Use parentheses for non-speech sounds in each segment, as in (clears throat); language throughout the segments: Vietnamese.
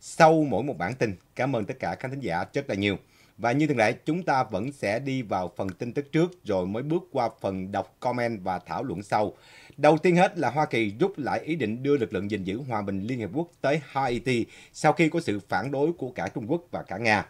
sau mỗi một bản tin. Cảm ơn tất cả khán thính giả rất là nhiều. Và như thường lệ, chúng ta vẫn sẽ đi vào phần tin tức trước rồi mới bước qua phần đọc comment và thảo luận sau. Đầu tiên hết là Hoa Kỳ rút lại ý định đưa lực lượng gìn giữ hòa bình Liên Hiệp Quốc tới Haiti sau khi có sự phản đối của cả Trung Quốc và cả Nga.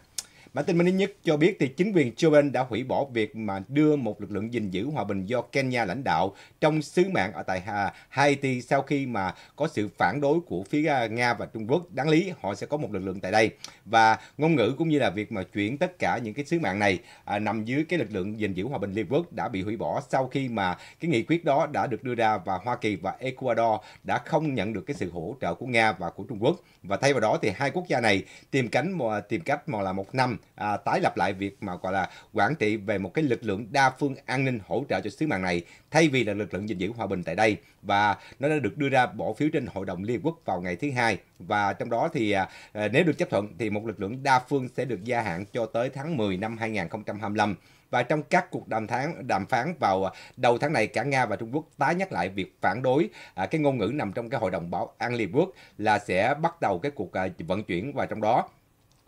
Bản tin mới nhất cho biết thì chính quyền Joe Biden đã hủy bỏ việc mà đưa một lực lượng gìn giữ hòa bình do Kenya lãnh đạo trong sứ mạng ở tại Haiti sau khi mà có sự phản đối của phía Nga và Trung Quốc. Đáng lý họ sẽ có một lực lượng tại đây và ngôn ngữ cũng như là việc mà chuyển tất cả những cái sứ mạng này à, nằm dưới cái lực lượng gìn giữ hòa bình Liên Quốc đã bị hủy bỏ sau khi mà cái nghị quyết đó đã được đưa ra và Hoa Kỳ và Ecuador đã không nhận được cái sự hỗ trợ của Nga và của Trung Quốc và thay vào đó thì hai quốc gia này tìm cánh tìm cách mà là một năm à, tái lập lại việc mà gọi là quản trị về một cái lực lượng đa phương an ninh hỗ trợ cho sứ mạng này thay vì là lực lượng gìn giữ hòa bình tại đây và nó đã được đưa ra bỏ phiếu trên Hội đồng Liên Hợp Quốc vào ngày thứ hai và trong đó thì à, à, nếu được chấp thuận thì một lực lượng đa phương sẽ được gia hạn cho tới tháng 10 năm 2025 và trong các cuộc đàm phán đàm phán vào à, đầu tháng này cả Nga và Trung Quốc tái nhắc lại việc phản đối cái ngôn ngữ nằm trong cái hội đồng bảo an Liên Quốc là sẽ bắt đầu cái cuộc vận chuyển và trong đó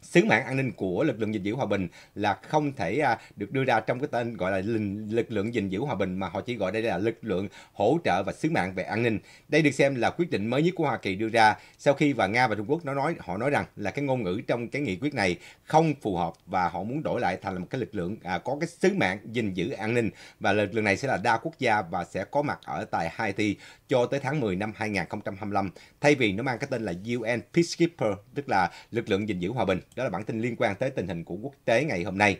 sứ mạng an ninh của lực lượng gìn giữ hòa bình là không thể à, được đưa ra trong cái tên gọi là lực lượng gìn giữ hòa bình mà họ chỉ gọi đây là lực lượng hỗ trợ và sứ mạng về an ninh. Đây được xem là quyết định mới nhất của Hoa Kỳ đưa ra sau khi và Nga và Trung Quốc nó nói họ nói rằng là cái ngôn ngữ trong cái nghị quyết này không phù hợp và họ muốn đổi lại thành một cái lực lượng à, có cái sứ mạng gìn giữ an ninh và lực lượng này sẽ là đa quốc gia và sẽ có mặt ở tại Haiti cho tới tháng 10 năm 2025 thay vì nó mang cái tên là UN Peacekeeper tức là lực lượng gìn giữ hòa bình. Đó là bản tin liên quan tới tình hình của quốc tế ngày hôm nay.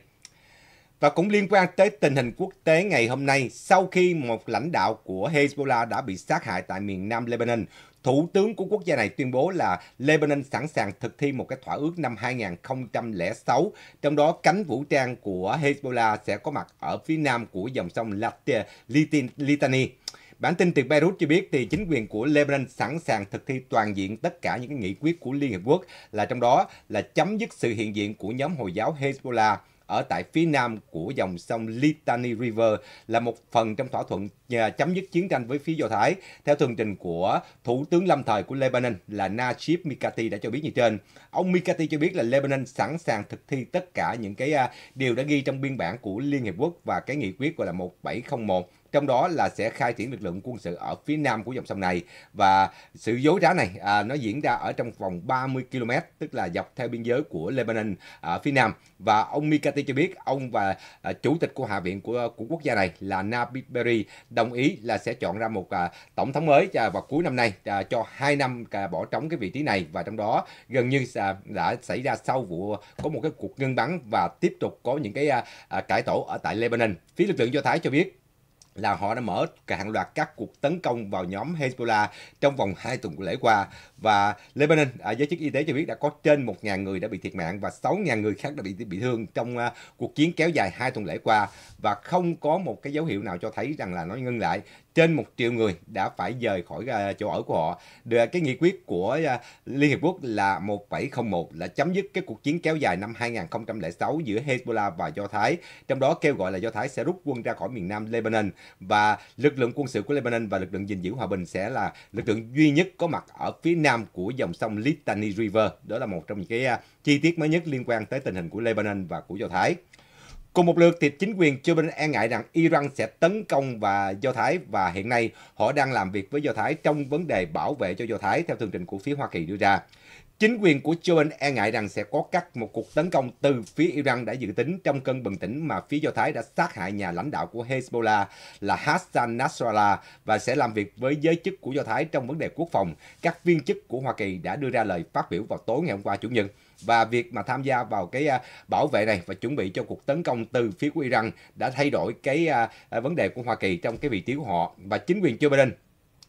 Và cũng liên quan tới tình hình quốc tế ngày hôm nay, sau khi một lãnh đạo của Hezbollah đã bị sát hại tại miền nam Lebanon, Thủ tướng của quốc gia này tuyên bố là Lebanon sẵn sàng thực thi một cái thỏa ước năm 2006, trong đó cánh vũ trang của Hezbollah sẽ có mặt ở phía nam của dòng sông Litani. Bản tin từ Beirut cho biết thì chính quyền của Lebanon sẵn sàng thực thi toàn diện tất cả những cái nghị quyết của Liên Hiệp Quốc là trong đó là chấm dứt sự hiện diện của nhóm Hồi giáo Hezbollah ở tại phía nam của dòng sông Litani River là một phần trong thỏa thuận à, chấm dứt chiến tranh với phía Do Thái. Theo tường trình của Thủ tướng lâm thời của Lebanon là Najib Mikati đã cho biết như trên. Ông Mikati cho biết là Lebanon sẵn sàng thực thi tất cả những cái à, điều đã ghi trong biên bản của Liên Hiệp Quốc và cái nghị quyết gọi là 1701 trong đó là sẽ khai triển lực lượng quân sự ở phía nam của dòng sông này và sự dối trá này à, nó diễn ra ở trong vòng 30 km tức là dọc theo biên giới của Lebanon ở à, phía nam và ông Mikati cho biết ông và à, chủ tịch của hạ viện của của quốc gia này là Nabib Berry đồng ý là sẽ chọn ra một à, tổng thống mới à, vào cuối năm nay à, cho hai năm à, bỏ trống cái vị trí này và trong đó gần như à, đã xảy ra sau vụ có một cái cuộc ngưng bắn và tiếp tục có những cái à, à, cải tổ ở tại Lebanon phía lực lượng do thái cho biết là họ đã mở cả hàng loạt các cuộc tấn công vào nhóm Hezbollah trong vòng 2 tuần lễ qua và Lebanon à, giới chức y tế cho biết đã có trên 1.000 người đã bị thiệt mạng và 6.000 người khác đã bị bị thương trong à, cuộc chiến kéo dài 2 tuần lễ qua và không có một cái dấu hiệu nào cho thấy rằng là nó ngưng lại trên một triệu người đã phải rời khỏi à, chỗ ở của họ. Được cái nghị quyết của à, Liên Hiệp Quốc là 1701 là chấm dứt cái cuộc chiến kéo dài năm 2006 giữa Hezbollah và Do Thái, trong đó kêu gọi là Do Thái sẽ rút quân ra khỏi miền nam Lebanon và lực lượng quân sự của Lebanon và lực lượng gìn giữ hòa bình sẽ là lực lượng duy nhất có mặt ở phía nam của dòng sông Litani River. Đó là một trong những cái à, chi tiết mới nhất liên quan tới tình hình của Lebanon và của Do Thái. Cùng một lượt thì chính quyền Joe Biden e ngại rằng Iran sẽ tấn công và Do Thái và hiện nay họ đang làm việc với Do Thái trong vấn đề bảo vệ cho Do Thái theo tường trình của phía Hoa Kỳ đưa ra. Chính quyền của Joe Biden e ngại rằng sẽ có các một cuộc tấn công từ phía Iran đã dự tính trong cơn bừng tỉnh mà phía Do Thái đã sát hại nhà lãnh đạo của Hezbollah là Hassan Nasrallah và sẽ làm việc với giới chức của Do Thái trong vấn đề quốc phòng. Các viên chức của Hoa Kỳ đã đưa ra lời phát biểu vào tối ngày hôm qua Chủ nhật. Và việc mà tham gia vào cái à, bảo vệ này và chuẩn bị cho cuộc tấn công từ phía của Iran đã thay đổi cái à, à, vấn đề của Hoa Kỳ trong cái vị trí của họ và chính quyền Joe Biden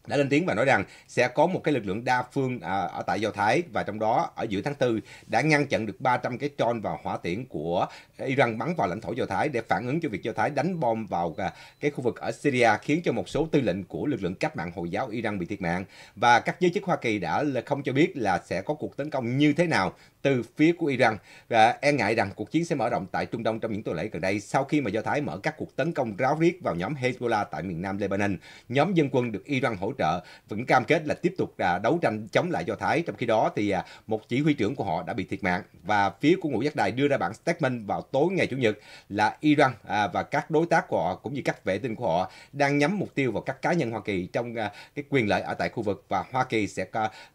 đã lên tiếng và nói rằng sẽ có một cái lực lượng đa phương à, ở tại Do Thái và trong đó ở giữa tháng 4 đã ngăn chặn được 300 cái tròn và hỏa tiễn của Iran bắn vào lãnh thổ Do Thái để phản ứng cho việc Do Thái đánh bom vào à, cái khu vực ở Syria khiến cho một số tư lệnh của lực lượng cách mạng Hồi giáo Iran bị thiệt mạng và các giới chức Hoa Kỳ đã không cho biết là sẽ có cuộc tấn công như thế nào từ phía của Iran và e ngại rằng cuộc chiến sẽ mở rộng tại Trung Đông trong những tuần lễ gần đây sau khi mà Do Thái mở các cuộc tấn công ráo riết vào nhóm Hezbollah tại miền nam Lebanon. Nhóm dân quân được Iran hỗ trợ vẫn cam kết là tiếp tục à, đấu tranh chống lại Do Thái. Trong khi đó thì à, một chỉ huy trưởng của họ đã bị thiệt mạng và phía của Ngũ Giác Đài đưa ra bản statement vào tối ngày Chủ nhật là Iran à, và các đối tác của họ cũng như các vệ tinh của họ đang nhắm mục tiêu vào các cá nhân Hoa Kỳ trong cái quyền lợi ở tại khu vực và Hoa Kỳ sẽ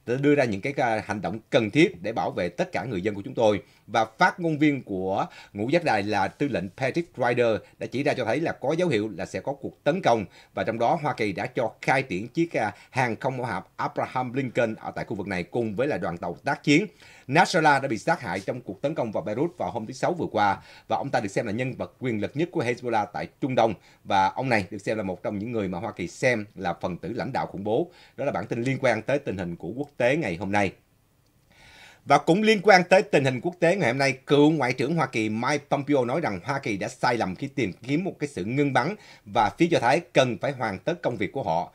đưa ra những cái hành động cần thiết để bảo vệ tất cả cả người dân của chúng tôi. Và phát ngôn viên của ngũ giác đài là tư lệnh Patrick Ryder đã chỉ ra cho thấy là có dấu hiệu là sẽ có cuộc tấn công và trong đó Hoa Kỳ đã cho khai triển chiếc à, hàng không mẫu hạm Abraham Lincoln ở tại khu vực này cùng với là đoàn tàu tác chiến. Nasrallah đã bị sát hại trong cuộc tấn công vào Beirut vào hôm thứ Sáu vừa qua và ông ta được xem là nhân vật quyền lực nhất của Hezbollah tại Trung Đông và ông này được xem là một trong những người mà Hoa Kỳ xem là phần tử lãnh đạo khủng bố. Đó là bản tin liên quan tới tình hình của quốc tế ngày hôm nay. Và cũng liên quan tới tình hình quốc tế ngày hôm nay, cựu Ngoại trưởng Hoa Kỳ Mike Pompeo nói rằng Hoa Kỳ đã sai lầm khi tìm kiếm một cái sự ngưng bắn và phía Do Thái cần phải hoàn tất công việc của họ.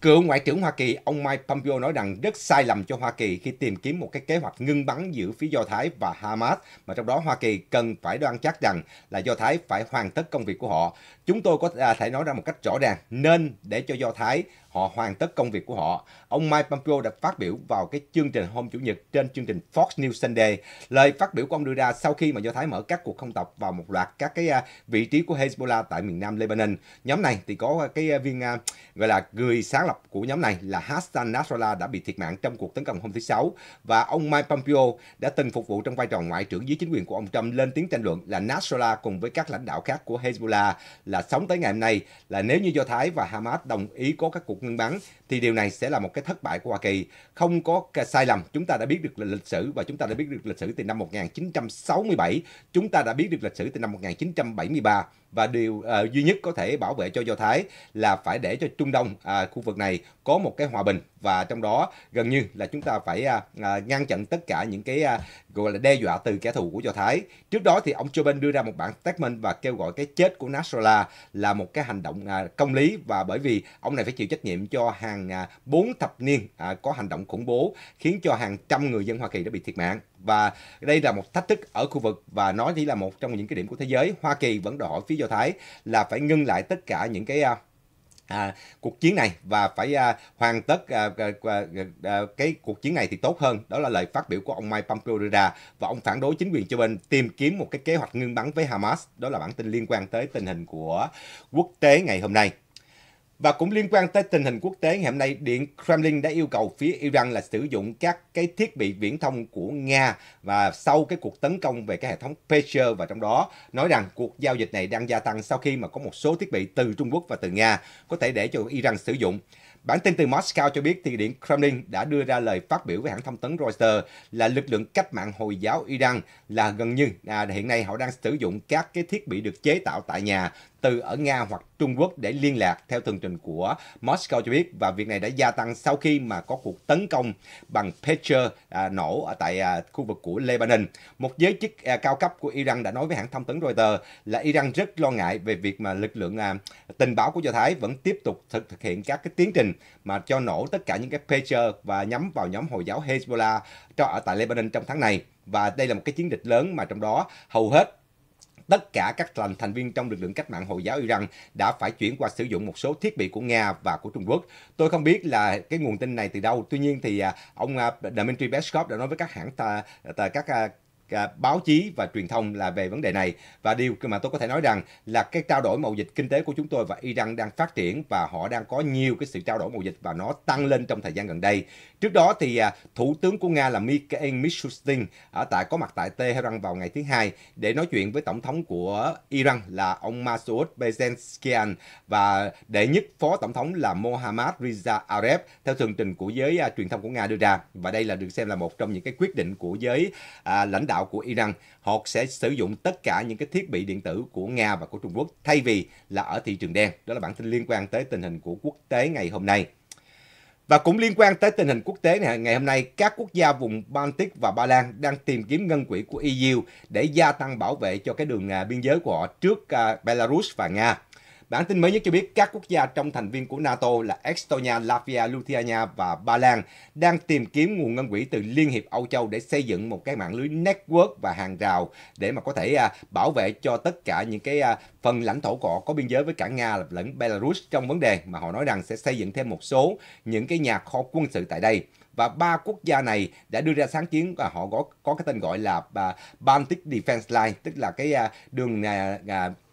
Cựu Ngoại trưởng Hoa Kỳ, ông Mike Pompeo nói rằng rất sai lầm cho Hoa Kỳ khi tìm kiếm một cái kế hoạch ngưng bắn giữa phía Do Thái và Hamas, mà trong đó Hoa Kỳ cần phải đoan chắc rằng là Do Thái phải hoàn tất công việc của họ. Chúng tôi có à, thể nói ra một cách rõ ràng nên để cho Do Thái họ hoàn tất công việc của họ. Ông Mike Pompeo đã phát biểu vào cái chương trình hôm Chủ nhật trên chương trình Fox News Sunday. Lời phát biểu của ông đưa ra sau khi mà Do Thái mở các cuộc không tập vào một loạt các cái à, vị trí của Hezbollah tại miền nam Lebanon. Nhóm này thì có à, cái viên gọi là người sáng lập của nhóm này là Hassan Nasrallah đã bị thiệt mạng trong cuộc tấn công hôm thứ Sáu và ông Mike Pompeo đã từng phục vụ trong vai trò ngoại trưởng dưới chính quyền của ông Trump lên tiếng tranh luận là Nasrallah cùng với các lãnh đạo khác của Hezbollah là là sống tới ngày hôm nay là nếu như Do Thái và Hamas đồng ý có các cuộc ngưng bắn thì điều này sẽ là một cái thất bại của Hoa Kỳ. Không có sai lầm, chúng ta đã biết được lịch sử và chúng ta đã biết được lịch sử từ năm 1967, chúng ta đã biết được lịch sử từ năm 1973 và điều uh, duy nhất có thể bảo vệ cho Do Thái là phải để cho Trung Đông uh, khu vực này có một cái hòa bình và trong đó gần như là chúng ta phải uh, ngăn chặn tất cả những cái uh, gọi là đe dọa từ kẻ thù của Do Thái. Trước đó thì ông Joe Biden đưa ra một bản statement và kêu gọi cái chết của Nasrallah là một cái hành động uh, công lý và bởi vì ông này phải chịu trách nhiệm cho hàng uh, 4 thập niên uh, có hành động khủng bố khiến cho hàng trăm người dân Hoa Kỳ đã bị thiệt mạng và đây là một thách thức ở khu vực và nó chỉ là một trong những cái điểm của thế giới. Hoa Kỳ vẫn đòi hỏi phía Do Thái là phải ngưng lại tất cả những cái à, à cuộc chiến này và phải à, hoàn tất à, à, à, à, cái cuộc chiến này thì tốt hơn đó là lời phát biểu của ông Mike Pompeo đưa ra và ông phản đối chính quyền Joe Biden tìm kiếm một cái kế hoạch ngưng bắn với Hamas đó là bản tin liên quan tới tình hình của quốc tế ngày hôm nay và cũng liên quan tới tình hình quốc tế, ngày hôm nay Điện Kremlin đã yêu cầu phía Iran là sử dụng các cái thiết bị viễn thông của Nga và sau cái cuộc tấn công về cái hệ thống Pager và trong đó nói rằng cuộc giao dịch này đang gia tăng sau khi mà có một số thiết bị từ Trung Quốc và từ Nga có thể để cho Iran sử dụng. Bản tin từ Moscow cho biết thì Điện Kremlin đã đưa ra lời phát biểu với hãng thông tấn Reuters là lực lượng cách mạng Hồi giáo Iran là gần như à, hiện nay họ đang sử dụng các cái thiết bị được chế tạo tại nhà từ ở Nga hoặc Trung Quốc để liên lạc theo tường trình của Moscow cho biết và việc này đã gia tăng sau khi mà có cuộc tấn công bằng Pager à, nổ ở tại à, khu vực của Lebanon. Một giới chức à, cao cấp của Iran đã nói với hãng thông tấn Reuters là Iran rất lo ngại về việc mà lực lượng à, tình báo của Do Thái vẫn tiếp tục thực, thực hiện các cái tiến trình mà cho nổ tất cả những cái Pager và nhắm vào nhóm Hồi giáo Hezbollah cho ở tại Lebanon trong tháng này và đây là một cái chiến dịch lớn mà trong đó hầu hết tất cả các thành thành viên trong lực lượng cách mạng Hồi giáo Iran đã phải chuyển qua sử dụng một số thiết bị của Nga và của Trung Quốc. Tôi không biết là cái nguồn tin này từ đâu. Tuy nhiên thì à, ông à, Dmitry Peskov đã nói với các hãng ta, các à, À, báo chí và truyền thông là về vấn đề này và điều mà tôi có thể nói rằng là cái trao đổi mậu dịch kinh tế của chúng tôi và Iran đang phát triển và họ đang có nhiều cái sự trao đổi mậu dịch và nó tăng lên trong thời gian gần đây. Trước đó thì à, thủ tướng của Nga là Mikhail Mishustin ở tại có mặt tại Tehran vào ngày thứ hai để nói chuyện với tổng thống của Iran là ông Masoud Pezeshkian và đệ nhất phó tổng thống là Mohammad Reza Aref theo tường trình của giới à, truyền thông của Nga đưa ra và đây là được xem là một trong những cái quyết định của giới lãnh đạo đạo của Iran, họ sẽ sử dụng tất cả những cái thiết bị điện tử của Nga và của Trung Quốc thay vì là ở thị trường đen. Đó là bản tin liên quan tới tình hình của quốc tế ngày hôm nay. Và cũng liên quan tới tình hình quốc tế này, ngày hôm nay, các quốc gia vùng Baltic và Ba Lan đang tìm kiếm ngân quỹ của EU để gia tăng bảo vệ cho cái đường à, biên giới của họ trước à, Belarus và Nga. Bản tin mới nhất cho biết các quốc gia trong thành viên của NATO là Estonia, Latvia, Lithuania và Ba Lan đang tìm kiếm nguồn ngân quỹ từ Liên hiệp Âu Châu để xây dựng một cái mạng lưới network và hàng rào để mà có thể à, bảo vệ cho tất cả những cái à, phần lãnh thổ cọ có biên giới với cả Nga lẫn Belarus trong vấn đề mà họ nói rằng sẽ xây dựng thêm một số những cái nhà kho quân sự tại đây và ba quốc gia này đã đưa ra sáng kiến và họ có có cái tên gọi là à, Baltic Defense Line tức là cái đường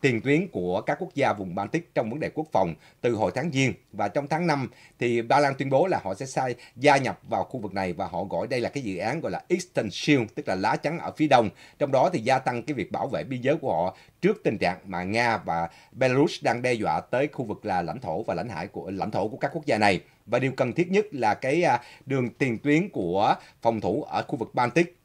tiền tuyến của các quốc gia vùng Baltic trong vấn đề quốc phòng từ hồi tháng Giêng và trong tháng 5 thì Ba Lan tuyên bố là họ sẽ sai gia nhập vào khu vực này và họ gọi đây là cái dự án gọi là Eastern Shield tức là lá chắn ở phía đông. Trong đó thì gia tăng cái việc bảo vệ biên giới của họ trước tình trạng mà Nga và Belarus đang đe dọa tới khu vực là lãnh thổ và lãnh hải của lãnh thổ của các quốc gia này. Và điều cần thiết nhất là cái à, đường tiền tuyến của phòng thủ ở khu vực Baltic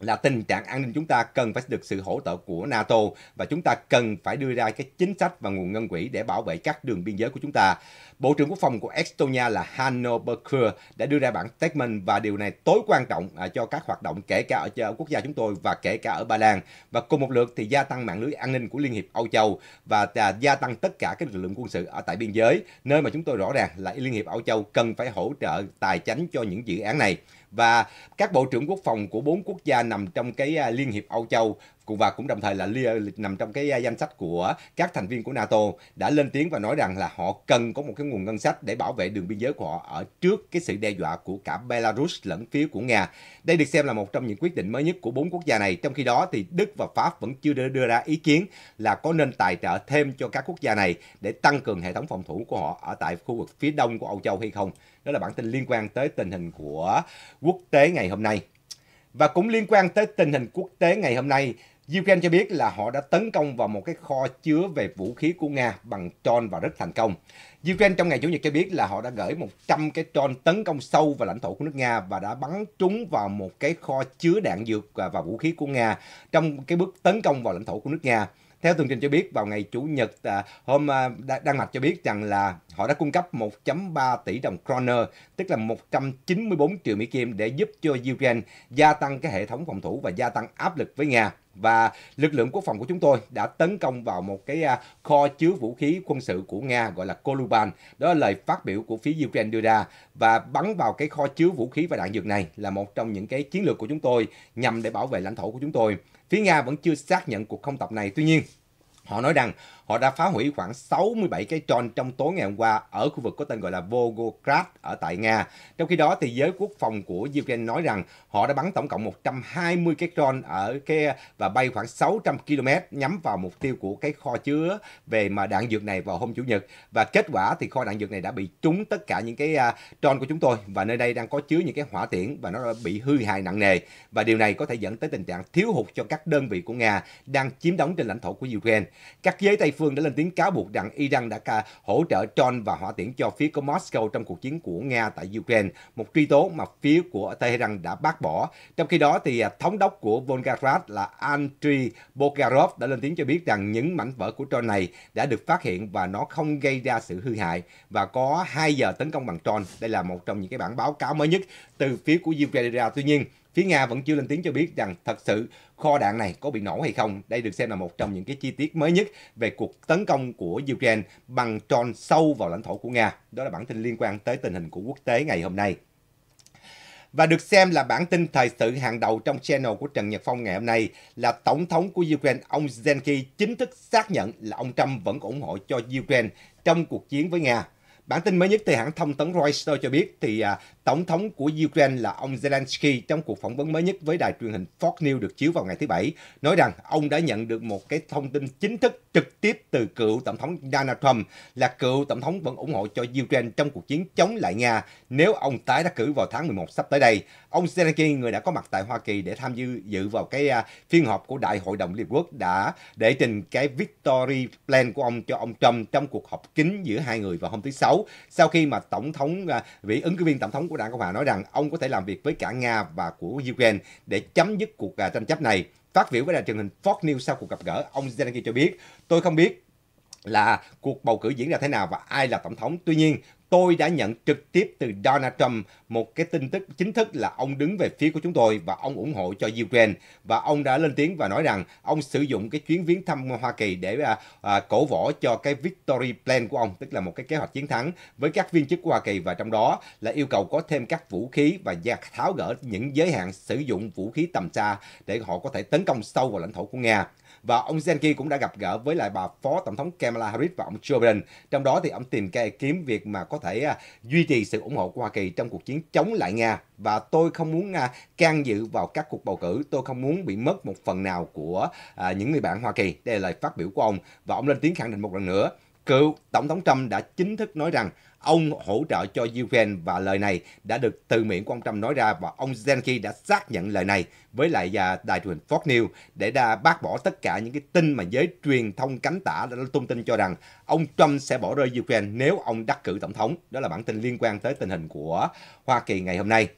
là tình trạng an ninh chúng ta cần phải được sự hỗ trợ của NATO và chúng ta cần phải đưa ra cái chính sách và nguồn ngân quỹ để bảo vệ các đường biên giới của chúng ta. Bộ trưởng Quốc phòng của Estonia là Hanno Berkur đã đưa ra bản statement và điều này tối quan trọng à, cho các hoạt động kể cả ở quốc gia chúng tôi và kể cả ở Ba Lan. Và cùng một lượt thì gia tăng mạng lưới an ninh của Liên hiệp Âu Châu và à, gia tăng tất cả các lực lượng quân sự ở tại biên giới, nơi mà chúng tôi rõ ràng là Liên hiệp Âu Châu cần phải hỗ trợ tài chính cho những dự án này và các bộ trưởng quốc phòng của bốn quốc gia nằm trong cái à, Liên hiệp Âu Châu và cũng đồng thời là nằm trong cái à, danh sách của các thành viên của NATO đã lên tiếng và nói rằng là họ cần có một cái nguồn ngân sách để bảo vệ đường biên giới của họ ở trước cái sự đe dọa của cả Belarus lẫn phía của Nga. Đây được xem là một trong những quyết định mới nhất của bốn quốc gia này. Trong khi đó thì Đức và Pháp vẫn chưa đưa ra ý kiến là có nên tài trợ thêm cho các quốc gia này để tăng cường hệ thống phòng thủ của họ ở tại khu vực phía đông của Âu Châu hay không đó là bản tin liên quan tới tình hình của quốc tế ngày hôm nay. Và cũng liên quan tới tình hình quốc tế ngày hôm nay, Ukraine cho biết là họ đã tấn công vào một cái kho chứa về vũ khí của Nga bằng tron và rất thành công. Ukraine trong ngày Chủ nhật cho biết là họ đã gửi 100 cái tron tấn công sâu vào lãnh thổ của nước Nga và đã bắn trúng vào một cái kho chứa đạn dược và vũ khí của Nga trong cái bước tấn công vào lãnh thổ của nước Nga. Theo tường trình cho biết vào ngày chủ nhật à, hôm à, Đan Mạch cho biết rằng là họ đã cung cấp 1.3 tỷ đồng kroner, tức là 194 triệu Mỹ Kim để giúp cho Ukraine gia tăng cái hệ thống phòng thủ và gia tăng áp lực với Nga và lực lượng quốc phòng của chúng tôi đã tấn công vào một cái à, kho chứa vũ khí quân sự của Nga gọi là Koluban. Đó là lời phát biểu của phía Ukraine đưa ra và bắn vào cái kho chứa vũ khí và đạn dược này là một trong những cái chiến lược của chúng tôi nhằm để bảo vệ lãnh thổ của chúng tôi. Phía Nga vẫn chưa xác nhận cuộc không tập này. Tuy nhiên, họ nói rằng Họ đã phá hủy khoảng 67 cái tròn trong tối ngày hôm qua ở khu vực có tên gọi là Volgograd ở tại Nga. Trong khi đó, thì giới quốc phòng của Ukraine nói rằng họ đã bắn tổng cộng 120 cái drone ở cái và bay khoảng 600 km nhắm vào mục tiêu của cái kho chứa về mà đạn dược này vào hôm chủ nhật và kết quả thì kho đạn dược này đã bị trúng tất cả những cái uh, à, drone của chúng tôi và nơi đây đang có chứa những cái hỏa tiễn và nó đã bị hư hại nặng nề và điều này có thể dẫn tới tình trạng thiếu hụt cho các đơn vị của Nga đang chiếm đóng trên lãnh thổ của Ukraine. Các giới Tây phương đã lên tiếng cáo buộc rằng Iran đã cả hỗ trợ tròn và hỏa tiễn cho phía của Moscow trong cuộc chiến của Nga tại Ukraine, một truy tố mà phía của Tehran đã bác bỏ. Trong khi đó, thì à, thống đốc của Volgograd là Andriy Bogarov đã lên tiếng cho biết rằng những mảnh vỡ của tròn này đã được phát hiện và nó không gây ra sự hư hại và có 2 giờ tấn công bằng tròn Đây là một trong những cái bản báo cáo mới nhất từ phía của Ukraine. Tuy nhiên, Phía Nga vẫn chưa lên tiếng cho biết rằng thật sự kho đạn này có bị nổ hay không. Đây được xem là một trong những cái chi tiết mới nhất về cuộc tấn công của Ukraine bằng tròn sâu vào lãnh thổ của Nga. Đó là bản tin liên quan tới tình hình của quốc tế ngày hôm nay và được xem là bản tin thời sự hàng đầu trong channel của Trần Nhật Phong ngày hôm nay là Tổng thống của Ukraine ông Zelensky chính thức xác nhận là ông Trump vẫn ủng hộ cho Ukraine trong cuộc chiến với Nga. Bản tin mới nhất từ hãng thông tấn Reuters cho biết thì à, Tổng thống của Ukraine là ông Zelensky trong cuộc phỏng vấn mới nhất với đài truyền hình Fox News được chiếu vào ngày thứ Bảy nói rằng ông đã nhận được một cái thông tin chính thức trực tiếp từ cựu Tổng thống Donald Trump là cựu Tổng thống vẫn ủng hộ cho Ukraine trong cuộc chiến chống lại Nga nếu ông tái đắc cử vào tháng 11 sắp tới đây. Ông Zelensky, người đã có mặt tại Hoa Kỳ để tham dự dự vào cái à, phiên họp của Đại hội đồng Liên Quốc đã để trình cái victory plan của ông cho ông Trump trong cuộc họp kín giữa hai người vào hôm thứ Sáu sau khi mà Tổng thống, à, vị ứng cử viên Tổng thống của Đảng Cộng hòa nói rằng ông có thể làm việc với cả Nga và của Ukraine để chấm dứt cuộc à, tranh chấp này. Phát biểu với đài truyền hình Fox News sau cuộc gặp gỡ, ông Zelensky cho biết, tôi không biết là cuộc bầu cử diễn ra thế nào và ai là tổng thống. Tuy nhiên, tôi đã nhận trực tiếp từ Donald Trump một cái tin tức chính thức là ông đứng về phía của chúng tôi và ông ủng hộ cho Ukraine và ông đã lên tiếng và nói rằng ông sử dụng cái chuyến viếng thăm Hoa Kỳ để à, à, cổ võ cho cái victory plan của ông tức là một cái kế hoạch chiến thắng với các viên chức của Hoa Kỳ và trong đó là yêu cầu có thêm các vũ khí và tháo gỡ những giới hạn sử dụng vũ khí tầm xa để họ có thể tấn công sâu vào lãnh thổ của Nga và ông Zelensky cũng đã gặp gỡ với lại bà phó tổng thống Kamala Harris và ông Joe Biden. Trong đó thì ông tìm kiếm việc mà có thể à, duy trì sự ủng hộ của Hoa Kỳ trong cuộc chiến chống lại Nga và tôi không muốn can dự vào các cuộc bầu cử, tôi không muốn bị mất một phần nào của à, những người bạn Hoa Kỳ. Đây là lời phát biểu của ông và ông lên tiếng khẳng định một lần nữa cựu Tổng thống Trump đã chính thức nói rằng Ông hỗ trợ cho Ukraine và lời này đã được từ miệng của ông Trump nói ra và ông Zelensky đã xác nhận lời này với lại à, đài truyền Fox News để đã bác bỏ tất cả những cái tin mà giới truyền thông cánh tả đã tung tin cho rằng ông Trump sẽ bỏ rơi Ukraine nếu ông đắc cử tổng thống. Đó là bản tin liên quan tới tình hình của Hoa Kỳ ngày hôm nay.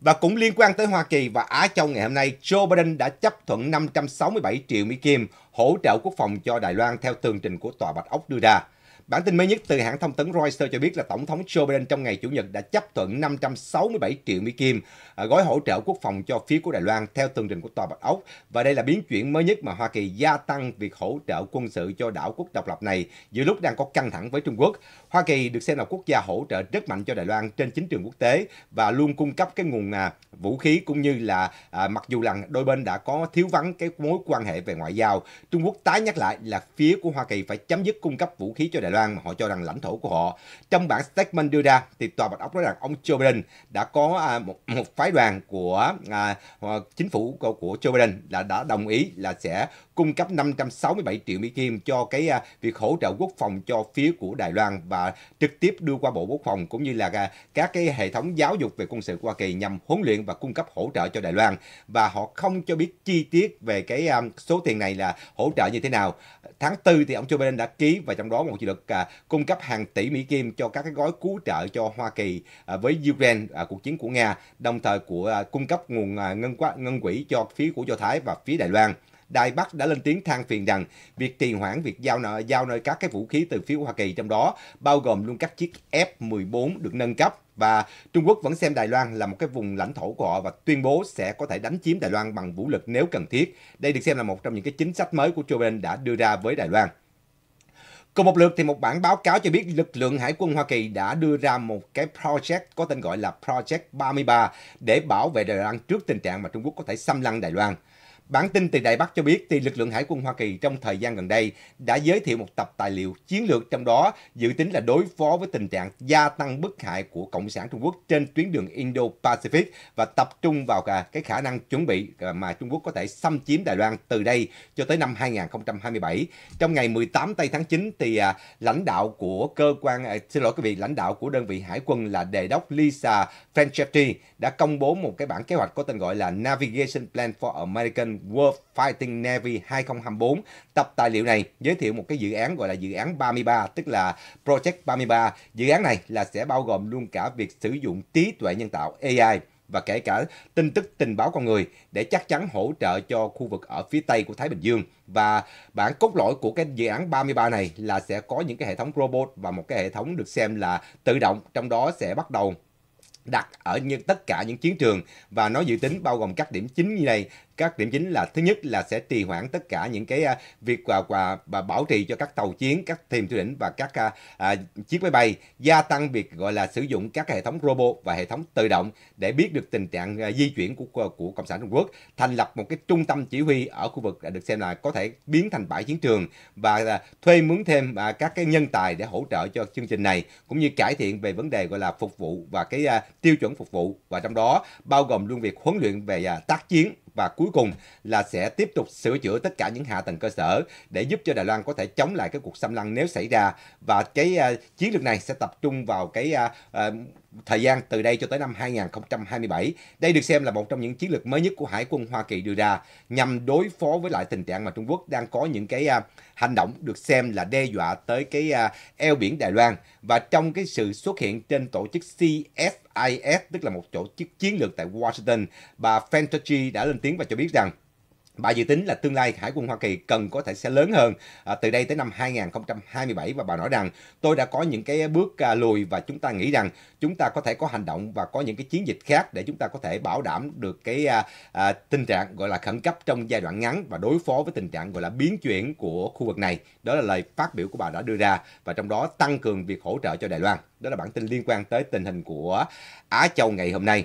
Và cũng liên quan tới Hoa Kỳ và Á Châu ngày hôm nay, Joe Biden đã chấp thuận 567 triệu Mỹ Kim hỗ trợ quốc phòng cho Đài Loan theo tường trình của Tòa Bạch Ốc đưa ra. Bản tin mới nhất từ hãng thông tấn Reuters cho biết là Tổng thống Joe Biden trong ngày Chủ nhật đã chấp thuận 567 triệu Mỹ Kim à, gói hỗ trợ quốc phòng cho phía của Đài Loan theo tường trình của Tòa Bạch Ốc. Và đây là biến chuyển mới nhất mà Hoa Kỳ gia tăng việc hỗ trợ quân sự cho đảo quốc độc lập này giữa lúc đang có căng thẳng với Trung Quốc. Hoa Kỳ được xem là quốc gia hỗ trợ rất mạnh cho Đài Loan trên chính trường quốc tế và luôn cung cấp cái nguồn à, vũ khí cũng như là à, mặc dù là đôi bên đã có thiếu vắng cái mối quan hệ về ngoại giao, Trung Quốc tái nhắc lại là phía của Hoa Kỳ phải chấm dứt cung cấp vũ khí cho Đài Loan Loan mà họ cho rằng lãnh thổ của họ. Trong bản statement đưa ra thì Tòa Bạch Ốc nói rằng ông Joe Biden đã có à, một, một phái đoàn của à, chính phủ của, của Joe Biden đã, đã đồng ý là sẽ cung cấp 567 triệu Mỹ Kim cho cái à, việc hỗ trợ quốc phòng cho phía của Đài Loan và trực tiếp đưa qua Bộ Quốc phòng cũng như là à, các cái hệ thống giáo dục về quân sự của Hoa Kỳ nhằm huấn luyện và cung cấp hỗ trợ cho Đài Loan và họ không cho biết chi tiết về cái à, số tiền này là hỗ trợ như thế nào. Tháng 4 thì ông Joe Biden đã ký và trong đó một dự luật cung cấp hàng tỷ Mỹ Kim cho các cái gói cứu trợ cho Hoa Kỳ với Ukraine, cuộc chiến của Nga, đồng thời của cung cấp nguồn ngân, ngân quỹ cho phía của Do Thái và phía Đài Loan. Đài Bắc đã lên tiếng than phiền rằng việc trì hoãn việc giao nợ giao nơi các cái vũ khí từ phía Hoa Kỳ trong đó bao gồm luôn các chiếc F-14 được nâng cấp và Trung Quốc vẫn xem Đài Loan là một cái vùng lãnh thổ của họ và tuyên bố sẽ có thể đánh chiếm Đài Loan bằng vũ lực nếu cần thiết. Đây được xem là một trong những cái chính sách mới của Joe Biden đã đưa ra với Đài Loan. Cùng một lượt thì một bản báo cáo cho biết lực lượng Hải quân Hoa Kỳ đã đưa ra một cái project có tên gọi là Project 33 để bảo vệ Đài Loan trước tình trạng mà Trung Quốc có thể xâm lăng Đài Loan. Bản tin từ Đại Bắc cho biết thì lực lượng Hải quân Hoa Kỳ trong thời gian gần đây đã giới thiệu một tập tài liệu chiến lược trong đó dự tính là đối phó với tình trạng gia tăng bức hại của Cộng sản Trung Quốc trên tuyến đường Indo-Pacific và tập trung vào cái khả năng chuẩn bị à, mà Trung Quốc có thể xâm chiếm Đài Loan từ đây cho tới năm 2027. Trong ngày 18 tây tháng 9 thì à, lãnh đạo của cơ quan à, xin lỗi quý vị, lãnh đạo của đơn vị Hải quân là đề đốc Lisa Franchetti đã công bố một cái bản kế hoạch có tên gọi là Navigation Plan for American World Fighting Navy 2024. Tập tài liệu này giới thiệu một cái dự án gọi là dự án 33, tức là Project 33. Dự án này là sẽ bao gồm luôn cả việc sử dụng trí tuệ nhân tạo AI và kể cả tin tức tình báo con người để chắc chắn hỗ trợ cho khu vực ở phía Tây của Thái Bình Dương. Và bản cốt lõi của cái dự án 33 này là sẽ có những cái hệ thống robot và một cái hệ thống được xem là tự động, trong đó sẽ bắt đầu đặt ở những tất cả những chiến trường và nó dự tính bao gồm các điểm chính như này các điểm chính là thứ nhất là sẽ trì hoãn tất cả những cái à, việc và, và, à, bảo trì cho các tàu chiến, các thuyền thủy đỉnh và các à, à, chiếc máy bay, gia tăng việc gọi là sử dụng các hệ thống robot và hệ thống tự động để biết được tình trạng di chuyển của của Cộng sản Trung Quốc, thành lập một cái trung tâm chỉ huy ở khu vực được xem là có thể biến thành bãi chiến trường và thuê mướn thêm các cái nhân tài để hỗ trợ cho chương trình này cũng như cải thiện về vấn đề gọi là phục vụ và cái tiêu chuẩn phục vụ và trong đó bao gồm luôn việc huấn luyện về tác chiến và cuối cùng là sẽ tiếp tục sửa chữa tất cả những hạ tầng cơ sở để giúp cho Đài Loan có thể chống lại cái cuộc xâm lăng nếu xảy ra và cái uh, chiến lược này sẽ tập trung vào cái uh, uh, thời gian từ đây cho tới năm 2027. Đây được xem là một trong những chiến lược mới nhất của Hải quân Hoa Kỳ đưa ra nhằm đối phó với lại tình trạng mà Trung Quốc đang có những cái uh, hành động được xem là đe dọa tới cái uh, eo biển Đài Loan và trong cái sự xuất hiện trên tổ chức CS IS, tức là một chỗ chức chiến lược tại Washington. Bà Fentergy đã lên tiếng và cho biết rằng Bà dự tính là tương lai Hải quân Hoa Kỳ cần có thể sẽ lớn hơn à, từ đây tới năm 2027 và bà nói rằng tôi đã có những cái bước à, lùi và chúng ta nghĩ rằng chúng ta có thể có hành động và có những cái chiến dịch khác để chúng ta có thể bảo đảm được cái à, à, tình trạng gọi là khẩn cấp trong giai đoạn ngắn và đối phó với tình trạng gọi là biến chuyển của khu vực này. Đó là lời phát biểu của bà đã đưa ra và trong đó tăng cường việc hỗ trợ cho Đài Loan. Đó là bản tin liên quan tới tình hình của Á Châu ngày hôm nay.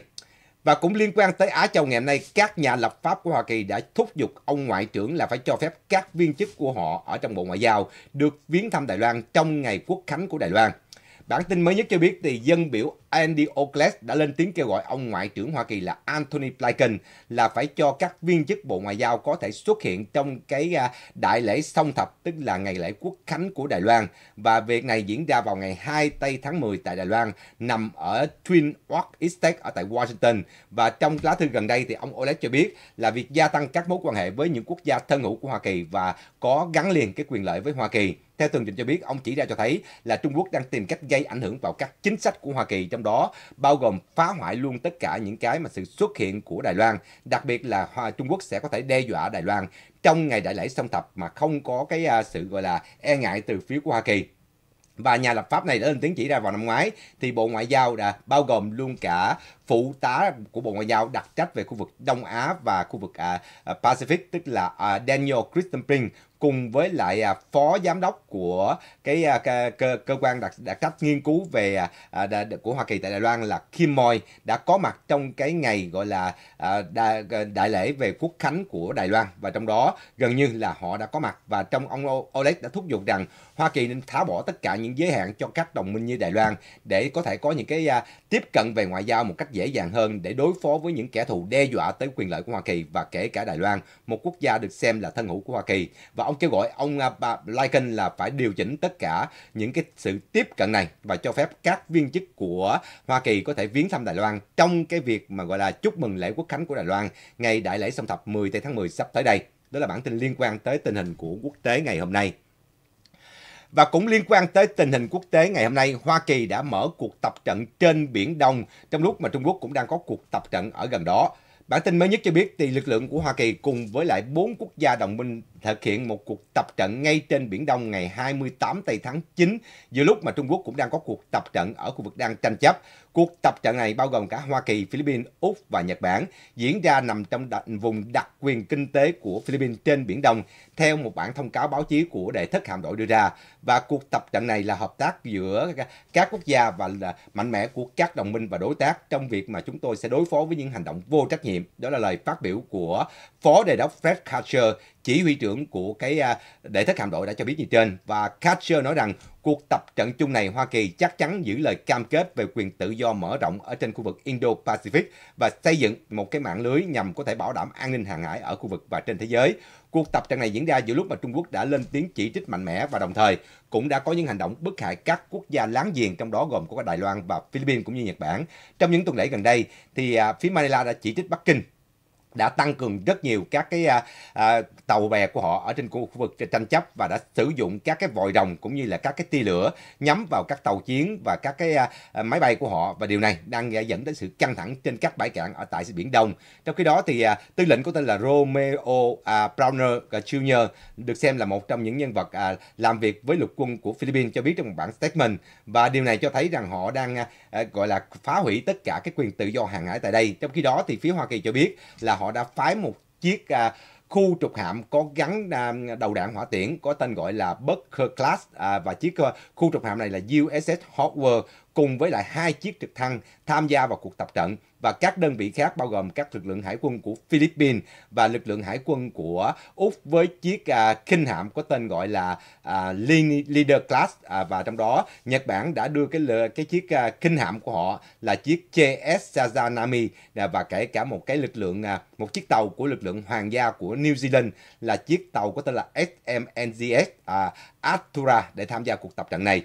Và cũng liên quan tới Á Châu ngày hôm nay, các nhà lập pháp của Hoa Kỳ đã thúc giục ông Ngoại trưởng là phải cho phép các viên chức của họ ở trong Bộ Ngoại giao được viếng thăm Đài Loan trong ngày quốc khánh của Đài Loan. Bản tin mới nhất cho biết thì dân biểu Andy O'Class đã lên tiếng kêu gọi ông Ngoại trưởng Hoa Kỳ là Anthony Blinken là phải cho các viên chức Bộ Ngoại giao có thể xuất hiện trong cái à, đại lễ song thập, tức là ngày lễ quốc khánh của Đài Loan. Và việc này diễn ra vào ngày 2 tây tháng 10 tại Đài Loan, nằm ở Twin Oak Estate ở tại Washington. Và trong lá thư gần đây thì ông O'Class cho biết là việc gia tăng các mối quan hệ với những quốc gia thân hữu của Hoa Kỳ và có gắn liền cái quyền lợi với Hoa Kỳ. Theo tường trình cho biết, ông chỉ ra cho thấy là Trung Quốc đang tìm cách gây ảnh hưởng vào các chính sách của Hoa Kỳ trong đó bao gồm phá hoại luôn tất cả những cái mà sự xuất hiện của Đài Loan, đặc biệt là Hoa Trung Quốc sẽ có thể đe dọa Đài Loan trong ngày đại lễ song thập mà không có cái à, sự gọi là e ngại từ phía của Hoa Kỳ và nhà lập pháp này đã lên tiếng chỉ ra vào năm ngoái thì Bộ Ngoại giao đã bao gồm luôn cả phụ tá của Bộ Ngoại giao đặc trách về khu vực Đông Á và khu vực à, Pacific tức là à, Daniel Christenbrink cùng với lại à, phó giám đốc của cái à, cơ, cơ quan đặc đặc trách nghiên cứu về à, đà, của Hoa Kỳ tại Đài Loan là Kim Moy đã có mặt trong cái ngày gọi là à, đại, à, đại lễ về quốc khánh của Đài Loan và trong đó gần như là họ đã có mặt và trong ông Oleg đã thúc giục rằng Hoa Kỳ nên tháo bỏ tất cả những giới hạn cho các đồng minh như Đài Loan để có thể có những cái à, tiếp cận về ngoại giao một cách dễ dàng hơn để đối phó với những kẻ thù đe dọa tới quyền lợi của Hoa Kỳ và kể cả Đài Loan, một quốc gia được xem là thân hữu của Hoa Kỳ. Và ông kêu gọi ông uh, Blinken là phải điều chỉnh tất cả những cái sự tiếp cận này và cho phép các viên chức của Hoa Kỳ có thể viếng thăm Đài Loan trong cái việc mà gọi là chúc mừng lễ quốc khánh của Đài Loan ngày đại lễ song thập 10 tháng 10 sắp tới đây. Đó là bản tin liên quan tới tình hình của quốc tế ngày hôm nay. Và cũng liên quan tới tình hình quốc tế ngày hôm nay, Hoa Kỳ đã mở cuộc tập trận trên Biển Đông trong lúc mà Trung Quốc cũng đang có cuộc tập trận ở gần đó. Bản tin mới nhất cho biết thì lực lượng của Hoa Kỳ cùng với lại bốn quốc gia đồng minh thực hiện một cuộc tập trận ngay trên Biển Đông ngày 28 tây tháng 9, giữa lúc mà Trung Quốc cũng đang có cuộc tập trận ở khu vực đang tranh chấp. Cuộc tập trận này bao gồm cả Hoa Kỳ, Philippines, Úc và Nhật Bản, diễn ra nằm trong đặc, vùng đặc quyền kinh tế của Philippines trên Biển Đông, theo một bản thông cáo báo chí của đệ thất hạm đội đưa ra. Và cuộc tập trận này là hợp tác giữa các quốc gia và là mạnh mẽ của các đồng minh và đối tác trong việc mà chúng tôi sẽ đối phó với những hành động vô trách nhiệm. Đó là lời phát biểu của Phó Đề đốc Fred Karcher, chỉ huy trưởng của cái à, đệ thất hạm đội đã cho biết như trên. Và Karcher nói rằng cuộc tập trận chung này Hoa Kỳ chắc chắn giữ lời cam kết về quyền tự do mở rộng ở trên khu vực Indo-Pacific và xây dựng một cái mạng lưới nhằm có thể bảo đảm an ninh hàng hải ở khu vực và trên thế giới. Cuộc tập trận này diễn ra giữa lúc mà Trung Quốc đã lên tiếng chỉ trích mạnh mẽ và đồng thời cũng đã có những hành động bức hại các quốc gia láng giềng trong đó gồm có Đài Loan và Philippines cũng như Nhật Bản. Trong những tuần lễ gần đây thì à, phía Manila đã chỉ trích Bắc Kinh đã tăng cường rất nhiều các cái à, à, tàu bè của họ ở trên khu vực tranh chấp và đã sử dụng các cái vòi rồng cũng như là các cái tia lửa nhắm vào các tàu chiến và các cái à, à máy bay của họ và điều này đang dẫn đến sự căng thẳng trên các bãi cạn ở tại biển Đông. Trong khi đó thì à, tư lệnh của tên là Romeo à, Browner Jr được xem là một trong những nhân vật à, làm việc với lục quân của Philippines cho biết trong một bản statement và điều này cho thấy rằng họ đang à, gọi là phá hủy tất cả các quyền tự do hàng hải tại đây. Trong khi đó thì phía Hoa Kỳ cho biết là họ đã phái một chiếc à, khu trục hạm có gắn à, đầu đạn hỏa tiễn có tên gọi là Bucker Class à, và chiếc à, khu trục hạm này là USS Howard cùng với lại hai chiếc trực thăng tham gia vào cuộc tập trận và các đơn vị khác bao gồm các lực lượng hải quân của Philippines và lực lượng hải quân của Úc với chiếc à, khinh hạm có tên gọi là à, Leader Class à, và trong đó Nhật Bản đã đưa cái cái chiếc à, khinh hạm của họ là chiếc JS Sazanami à, và kể cả một cái lực lượng à, một chiếc tàu của lực lượng hoàng gia của New Zealand là chiếc tàu có tên là SMNGS à, Artura để tham gia cuộc tập trận này.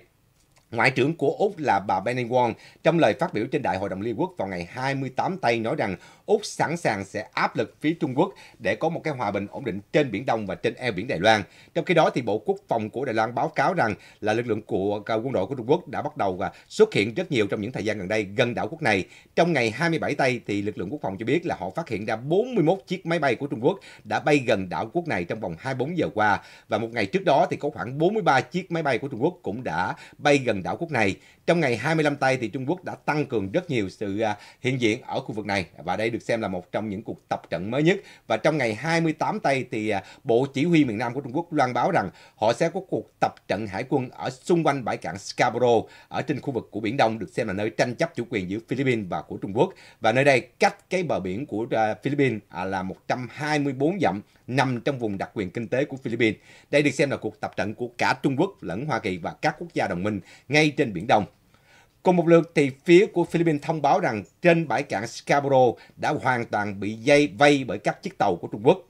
Ngoại trưởng của Úc là bà Penny Wong trong lời phát biểu trên Đại hội đồng Liên Quốc vào ngày 28 tây nói rằng Úc sẵn sàng sẽ áp lực phía Trung Quốc để có một cái hòa bình ổn định trên Biển Đông và trên eo biển Đài Loan. Trong khi đó thì Bộ Quốc phòng của Đài Loan báo cáo rằng là lực lượng của à, quân đội của Trung Quốc đã bắt đầu à, xuất hiện rất nhiều trong những thời gian gần đây gần đảo quốc này. Trong ngày 27 tây thì lực lượng quốc phòng cho biết là họ phát hiện ra 41 chiếc máy bay của Trung Quốc đã bay gần đảo quốc này trong vòng 24 giờ qua và một ngày trước đó thì có khoảng 43 chiếc máy bay của Trung Quốc cũng đã bay gần đảo quốc này. Trong ngày 25 tây thì Trung Quốc đã tăng cường rất nhiều sự à, hiện diện ở khu vực này và đây được xem là một trong những cuộc tập trận mới nhất. Và trong ngày 28 tây thì à, Bộ Chỉ huy miền Nam của Trung Quốc loan báo rằng họ sẽ có cuộc tập trận hải quân ở xung quanh bãi cạn Scarborough ở trên khu vực của Biển Đông được xem là nơi tranh chấp chủ quyền giữa Philippines và của Trung Quốc. Và nơi đây cách cái bờ biển của à, Philippines là 124 dặm nằm trong vùng đặc quyền kinh tế của Philippines. Đây được xem là cuộc tập trận của cả Trung Quốc lẫn Hoa Kỳ và các quốc gia đồng minh ngay trên Biển Đông. Cùng một lượt thì phía của Philippines thông báo rằng trên bãi cạn Scarborough đã hoàn toàn bị dây vây bởi các chiếc tàu của Trung Quốc.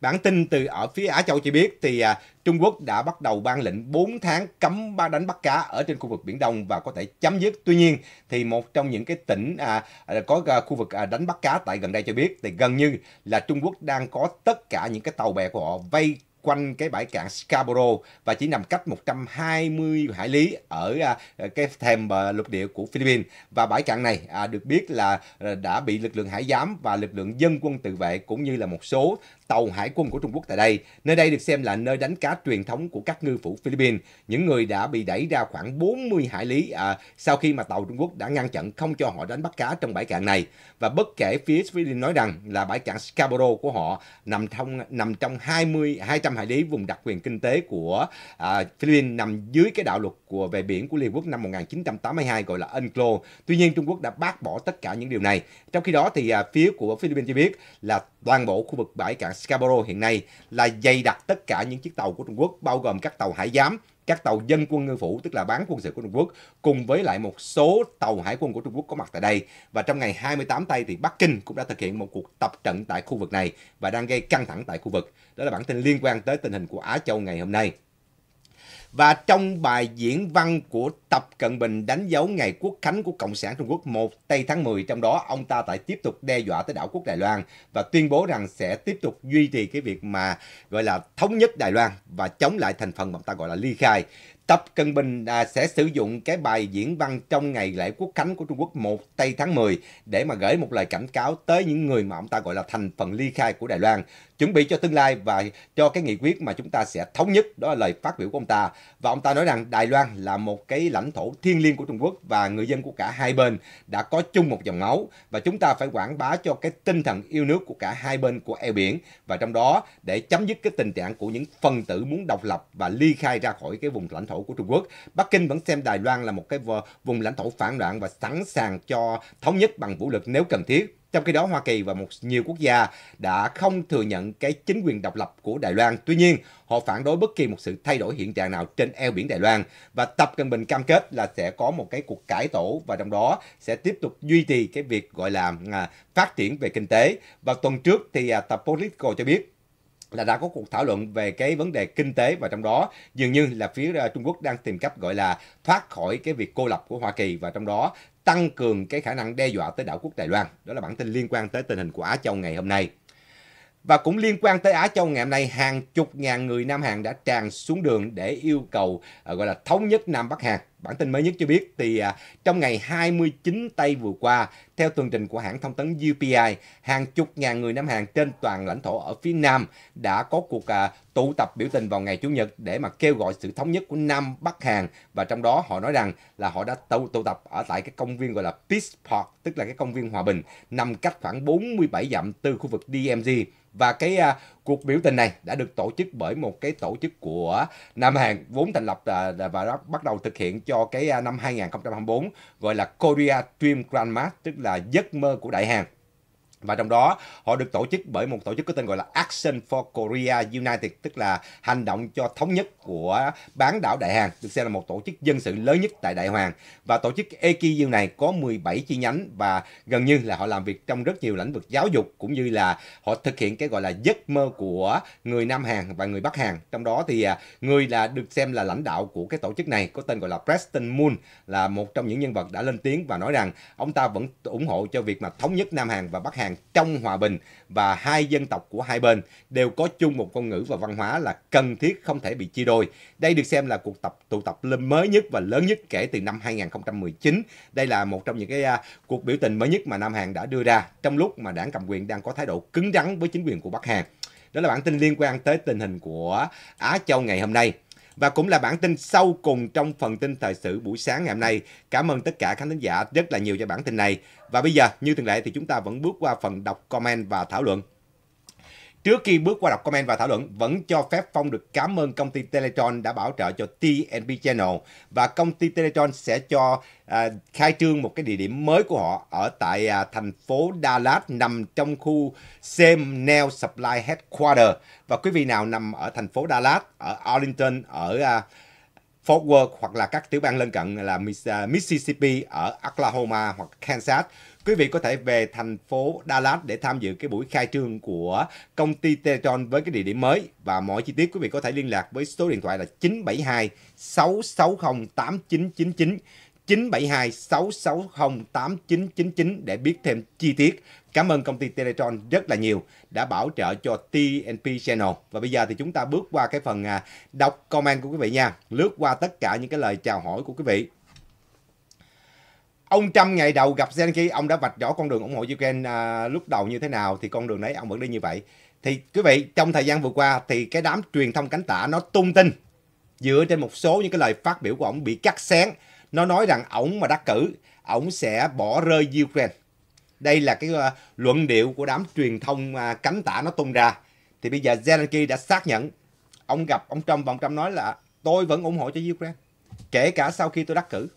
Bản tin từ ở phía Á Châu cho biết thì à, Trung Quốc đã bắt đầu ban lệnh 4 tháng cấm đánh bắt cá ở trên khu vực Biển Đông và có thể chấm dứt. Tuy nhiên thì một trong những cái tỉnh à, à, có khu vực đánh bắt cá tại gần đây cho biết thì gần như là Trung Quốc đang có tất cả những cái tàu bè của họ vây quanh cái bãi cạn Scarborough và chỉ nằm cách 120 hải lý ở à, cái thềm lục địa của Philippines. Và bãi cạn này à, được biết là à, đã bị lực lượng hải giám và lực lượng dân quân tự vệ cũng như là một số tàu hải quân của Trung Quốc tại đây. Nơi đây được xem là nơi đánh cá truyền thống của các ngư phủ Philippines. Những người đã bị đẩy ra khoảng 40 hải lý sau khi mà tàu Trung Quốc đã ngăn chặn không cho họ đánh bắt cá trong bãi cạn này. Và bất kể phía Philippines nói rằng là bãi cạn Scarborough của họ nằm trong nằm trong 20 200 100 hải lý vùng đặc quyền kinh tế của à, Philippines nằm dưới cái đạo luật của về biển của Liên Quốc năm 1982 gọi là UNCLOS. Tuy nhiên Trung Quốc đã bác bỏ tất cả những điều này. Trong khi đó thì à, phía của Philippines cho biết là toàn bộ khu vực bãi cảng Scarborough hiện nay là dày đặc tất cả những chiếc tàu của Trung Quốc bao gồm các tàu hải giám các tàu dân quân ngư phủ tức là bán quân sự của Trung Quốc cùng với lại một số tàu hải quân của Trung Quốc có mặt tại đây và trong ngày 28 tây thì Bắc Kinh cũng đã thực hiện một cuộc tập trận tại khu vực này và đang gây căng thẳng tại khu vực. Đó là bản tin liên quan tới tình hình của Á Châu ngày hôm nay. Và trong bài diễn văn của Tập Cận Bình đánh dấu ngày quốc khánh của Cộng sản Trung Quốc 1 Tây tháng 10, trong đó ông ta lại tiếp tục đe dọa tới đảo quốc Đài Loan và tuyên bố rằng sẽ tiếp tục duy trì cái việc mà gọi là thống nhất Đài Loan và chống lại thành phần mà ông ta gọi là ly khai. Tập Cận Bình à, sẽ sử dụng cái bài diễn văn trong ngày lễ quốc khánh của Trung Quốc 1 Tây tháng 10 để mà gửi một lời cảnh cáo tới những người mà ông ta gọi là thành phần ly khai của Đài Loan chuẩn bị cho tương lai và cho cái nghị quyết mà chúng ta sẽ thống nhất đó là lời phát biểu của ông ta và ông ta nói rằng Đài Loan là một cái lãnh thổ thiêng liêng của Trung Quốc và người dân của cả hai bên đã có chung một dòng máu và chúng ta phải quảng bá cho cái tinh thần yêu nước của cả hai bên của eo biển và trong đó để chấm dứt cái tình trạng của những phần tử muốn độc lập và ly khai ra khỏi cái vùng lãnh thổ của Trung Quốc. Bắc Kinh vẫn xem Đài Loan là một cái vùng lãnh thổ phản loạn và sẵn sàng cho thống nhất bằng vũ lực nếu cần thiết trong khi đó, Hoa Kỳ và một nhiều quốc gia đã không thừa nhận cái chính quyền độc lập của Đài Loan. Tuy nhiên, họ phản đối bất kỳ một sự thay đổi hiện trạng nào trên eo biển Đài Loan và Tập Cận Bình cam kết là sẽ có một cái cuộc cải tổ và trong đó sẽ tiếp tục duy trì cái việc gọi là à, phát triển về kinh tế. Và tuần trước thì à, Tập Politico cho biết là đã có cuộc thảo luận về cái vấn đề kinh tế và trong đó dường như là phía ờ, Trung Quốc đang tìm cách gọi là thoát khỏi cái việc cô lập của Hoa Kỳ và trong đó tăng cường cái khả năng đe dọa tới đảo quốc Đài Loan. Đó là bản tin liên quan tới tình hình của Á Châu ngày hôm nay. Và cũng liên quan tới Á Châu ngày hôm nay, hàng chục ngàn người Nam Hàn đã tràn xuống đường để yêu cầu ờ, gọi là thống nhất Nam Bắc Hàn Bản tin mới nhất cho biết thì à, trong ngày 29 Tây vừa qua, theo tường trình của hãng thông tấn UPI, hàng chục ngàn người Nam Hàn trên toàn lãnh thổ ở phía Nam đã có cuộc à, tụ tập biểu tình vào ngày Chủ nhật để mà kêu gọi sự thống nhất của Nam Bắc Hàn và trong đó họ nói rằng là họ đã tụ, tụ tập ở tại cái công viên gọi là Peace Park, tức là cái công viên hòa bình nằm cách khoảng 47 dặm từ khu vực DMZ và cái uh, Cuộc biểu tình này đã được tổ chức bởi một cái tổ chức của Nam Hàn vốn thành lập à, và bắt đầu thực hiện cho cái à, năm 2024 gọi là Korea Dream Grand March tức là giấc mơ của Đại Hàn và trong đó họ được tổ chức bởi một tổ chức có tên gọi là Action for Korea United tức là hành động cho thống nhất của bán đảo Đại Hàn được xem là một tổ chức dân sự lớn nhất tại Đại Hoàng và tổ chức Ekiyu này có 17 chi nhánh và gần như là họ làm việc trong rất nhiều lĩnh vực giáo dục cũng như là họ thực hiện cái gọi là giấc mơ của người Nam Hàn và người Bắc Hàn trong đó thì à, người là được xem là lãnh đạo của cái tổ chức này có tên gọi là Preston Moon là một trong những nhân vật đã lên tiếng và nói rằng ông ta vẫn ủng hộ cho việc mà thống nhất Nam Hàn và Bắc Hàn hàng trong hòa bình và hai dân tộc của hai bên đều có chung một ngôn ngữ và văn hóa là cần thiết không thể bị chia đôi. Đây được xem là cuộc tập tụ tập lên mới nhất và lớn nhất kể từ năm 2019. Đây là một trong những cái uh, cuộc biểu tình mới nhất mà Nam Hàn đã đưa ra trong lúc mà đảng cầm quyền đang có thái độ cứng rắn với chính quyền của Bắc Hàn. Đó là bản tin liên quan tới tình hình của Á Châu ngày hôm nay và cũng là bản tin sau cùng trong phần tin thời sự buổi sáng ngày hôm nay. Cảm ơn tất cả khán thính giả rất là nhiều cho bản tin này. Và bây giờ, như thường lệ thì chúng ta vẫn bước qua phần đọc comment và thảo luận. Trước khi bước qua đọc comment và thảo luận, vẫn cho phép Phong được cảm ơn công ty Teletron đã bảo trợ cho TNP Channel và công ty Teletron sẽ cho à, khai trương một cái địa điểm mới của họ ở tại à, thành phố Dallas nằm trong khu Semnel Supply Headquarter và quý vị nào nằm ở thành phố Dallas, ở Arlington, ở à, Fort Worth hoặc là các tiểu bang lân cận là à, Mississippi ở Oklahoma hoặc Kansas Quý vị có thể về thành phố Dallas để tham dự cái buổi khai trương của công ty Teletron với cái địa điểm mới và mọi chi tiết quý vị có thể liên lạc với số điện thoại là 972 660 8999 972 660 8999 để biết thêm chi tiết. Cảm ơn công ty Teletron rất là nhiều đã bảo trợ cho TNP Channel. Và bây giờ thì chúng ta bước qua cái phần à, đọc comment của quý vị nha. Lướt qua tất cả những cái lời chào hỏi của quý vị ông trăm ngày đầu gặp Zelensky ông đã vạch rõ con đường ủng hộ Ukraine à, lúc đầu như thế nào thì con đường đấy ông vẫn đi như vậy thì quý vị trong thời gian vừa qua thì cái đám truyền thông cánh tả nó tung tin dựa trên một số những cái lời phát biểu của ông bị cắt xén nó nói rằng ổng mà đắc cử ổng sẽ bỏ rơi Ukraine đây là cái uh, luận điệu của đám truyền thông uh, cánh tả nó tung ra thì bây giờ Zelensky đã xác nhận ông gặp ông Trump và ông Trump nói là tôi vẫn ủng hộ cho Ukraine kể cả sau khi tôi đắc cử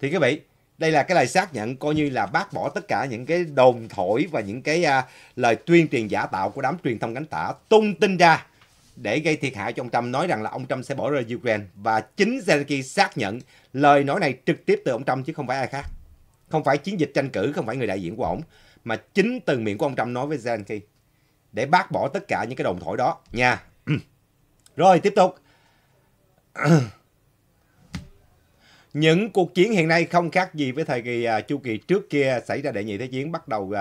thì quý vị đây là cái lời xác nhận coi như là bác bỏ tất cả những cái đồn thổi và những cái à, lời tuyên truyền giả tạo của đám truyền thông cánh tả tung tin ra để gây thiệt hại cho ông Trump nói rằng là ông Trump sẽ bỏ rơi Ukraine và chính Zelensky xác nhận lời nói này trực tiếp từ ông Trump chứ không phải ai khác. Không phải chiến dịch tranh cử, không phải người đại diện của ông mà chính từ miệng của ông Trump nói với Zelensky để bác bỏ tất cả những cái đồn thổi đó nha. (clears throat) Rồi tiếp tục. (clears throat) những cuộc chiến hiện nay không khác gì với thời kỳ uh, chu kỳ trước kia xảy ra đệ nhị thế chiến bắt đầu uh,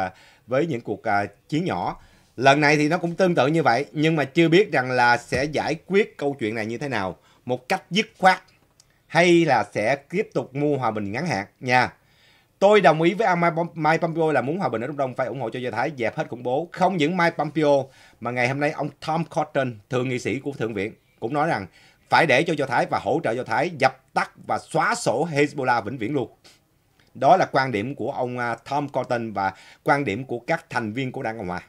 với những cuộc uh, chiến nhỏ lần này thì nó cũng tương tự như vậy nhưng mà chưa biết rằng là sẽ giải quyết câu chuyện này như thế nào một cách dứt khoát hay là sẽ tiếp tục mua hòa bình ngắn hạn nha tôi đồng ý với Mike Pompeo là muốn hòa bình ở Trung Đông phải ủng hộ cho Do Thái dẹp hết khủng bố không những Mike Pompeo mà ngày hôm nay ông Tom Cotton thượng nghị sĩ của thượng viện cũng nói rằng phải để cho Do Thái và hỗ trợ Do Thái dập tắt và xóa sổ Hezbollah vĩnh viễn luôn. Đó là quan điểm của ông à, Tom Cotton và quan điểm của các thành viên của Đảng Cộng Hòa.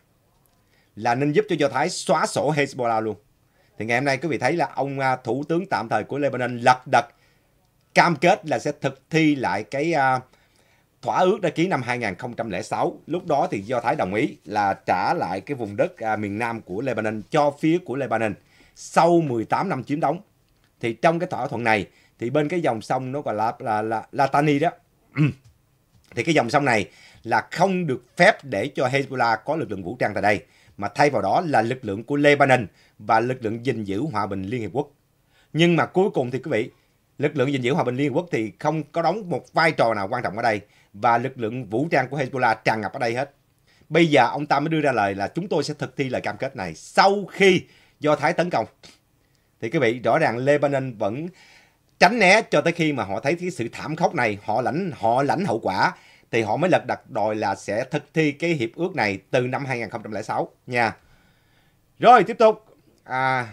Là nên giúp cho Do Thái xóa sổ Hezbollah luôn. Thì ngày hôm nay quý vị thấy là ông à, Thủ tướng tạm thời của Lebanon lật đật cam kết là sẽ thực thi lại cái à, thỏa ước đã ký năm 2006. Lúc đó thì Do Thái đồng ý là trả lại cái vùng đất miền Nam của Lebanon cho phía của Lebanon sau 18 năm chiếm đóng. Thì trong cái thỏa thuận này thì bên cái dòng sông nó gọi là là là Latani đó. Ừ, thì cái dòng sông này là không được phép để cho Hezbollah có lực lượng vũ trang tại đây mà thay vào đó là lực lượng của Lebanon và lực lượng gìn giữ hòa bình Liên Hiệp Quốc. Nhưng mà cuối cùng thì quý vị, lực lượng gìn giữ hòa bình Liên Hiệp Quốc thì không có đóng một vai trò nào quan trọng ở đây và lực lượng vũ trang của Hezbollah tràn ngập ở đây hết. Bây giờ ông ta mới đưa ra lời là chúng tôi sẽ thực thi lời cam kết này sau khi do Thái tấn công. Thì quý vị rõ ràng Lebanon vẫn tránh né cho tới khi mà họ thấy cái sự thảm khốc này, họ lãnh họ lãnh hậu quả thì họ mới lật đặt đòi là sẽ thực thi cái hiệp ước này từ năm 2006 nha. Rồi tiếp tục. À,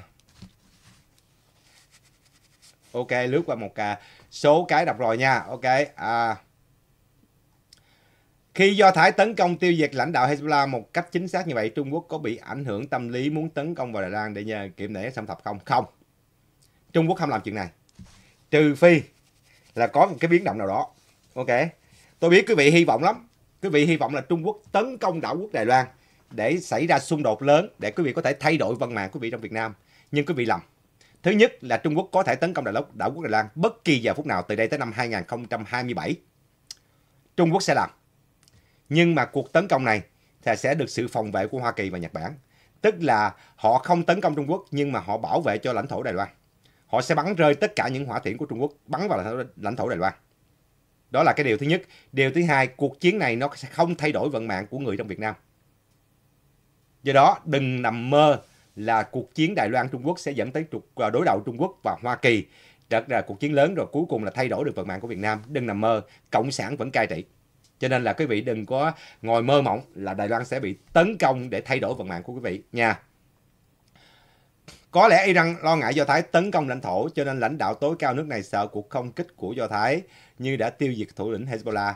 ok lướt qua một à, số cái đọc rồi nha. Ok. À, khi Do Thái tấn công tiêu diệt lãnh đạo Hezbollah một cách chính xác như vậy, Trung Quốc có bị ảnh hưởng tâm lý muốn tấn công vào Đài Loan để nhờ kiểm nể xâm thập không? Không. Trung Quốc không làm chuyện này. Trừ phi là có một cái biến động nào đó. Ok. Tôi biết quý vị hy vọng lắm. Quý vị hy vọng là Trung Quốc tấn công đảo quốc Đài Loan để xảy ra xung đột lớn để quý vị có thể thay đổi văn mạng quý vị trong Việt Nam. Nhưng quý vị lầm. Thứ nhất là Trung Quốc có thể tấn công đảo quốc Đài Loan bất kỳ giờ phút nào từ đây tới năm 2027. Trung Quốc sẽ làm nhưng mà cuộc tấn công này thì sẽ được sự phòng vệ của Hoa Kỳ và Nhật Bản. Tức là họ không tấn công Trung Quốc nhưng mà họ bảo vệ cho lãnh thổ Đài Loan. Họ sẽ bắn rơi tất cả những hỏa tiễn của Trung Quốc bắn vào lãnh thổ Đài Loan. Đó là cái điều thứ nhất. Điều thứ hai, cuộc chiến này nó sẽ không thay đổi vận mạng của người trong Việt Nam. Do đó, đừng nằm mơ là cuộc chiến Đài Loan Trung Quốc sẽ dẫn tới à, đối đầu Trung Quốc và Hoa Kỳ. Thật là cuộc chiến lớn rồi cuối cùng là thay đổi được vận mạng của Việt Nam. Đừng nằm mơ, Cộng sản vẫn cai trị. Cho nên là quý vị đừng có ngồi mơ mộng là Đài Loan sẽ bị tấn công để thay đổi vận mạng của quý vị nha. Có lẽ Iran lo ngại Do Thái tấn công lãnh thổ cho nên lãnh đạo tối cao nước này sợ cuộc không kích của Do Thái như đã tiêu diệt thủ lĩnh Hezbollah.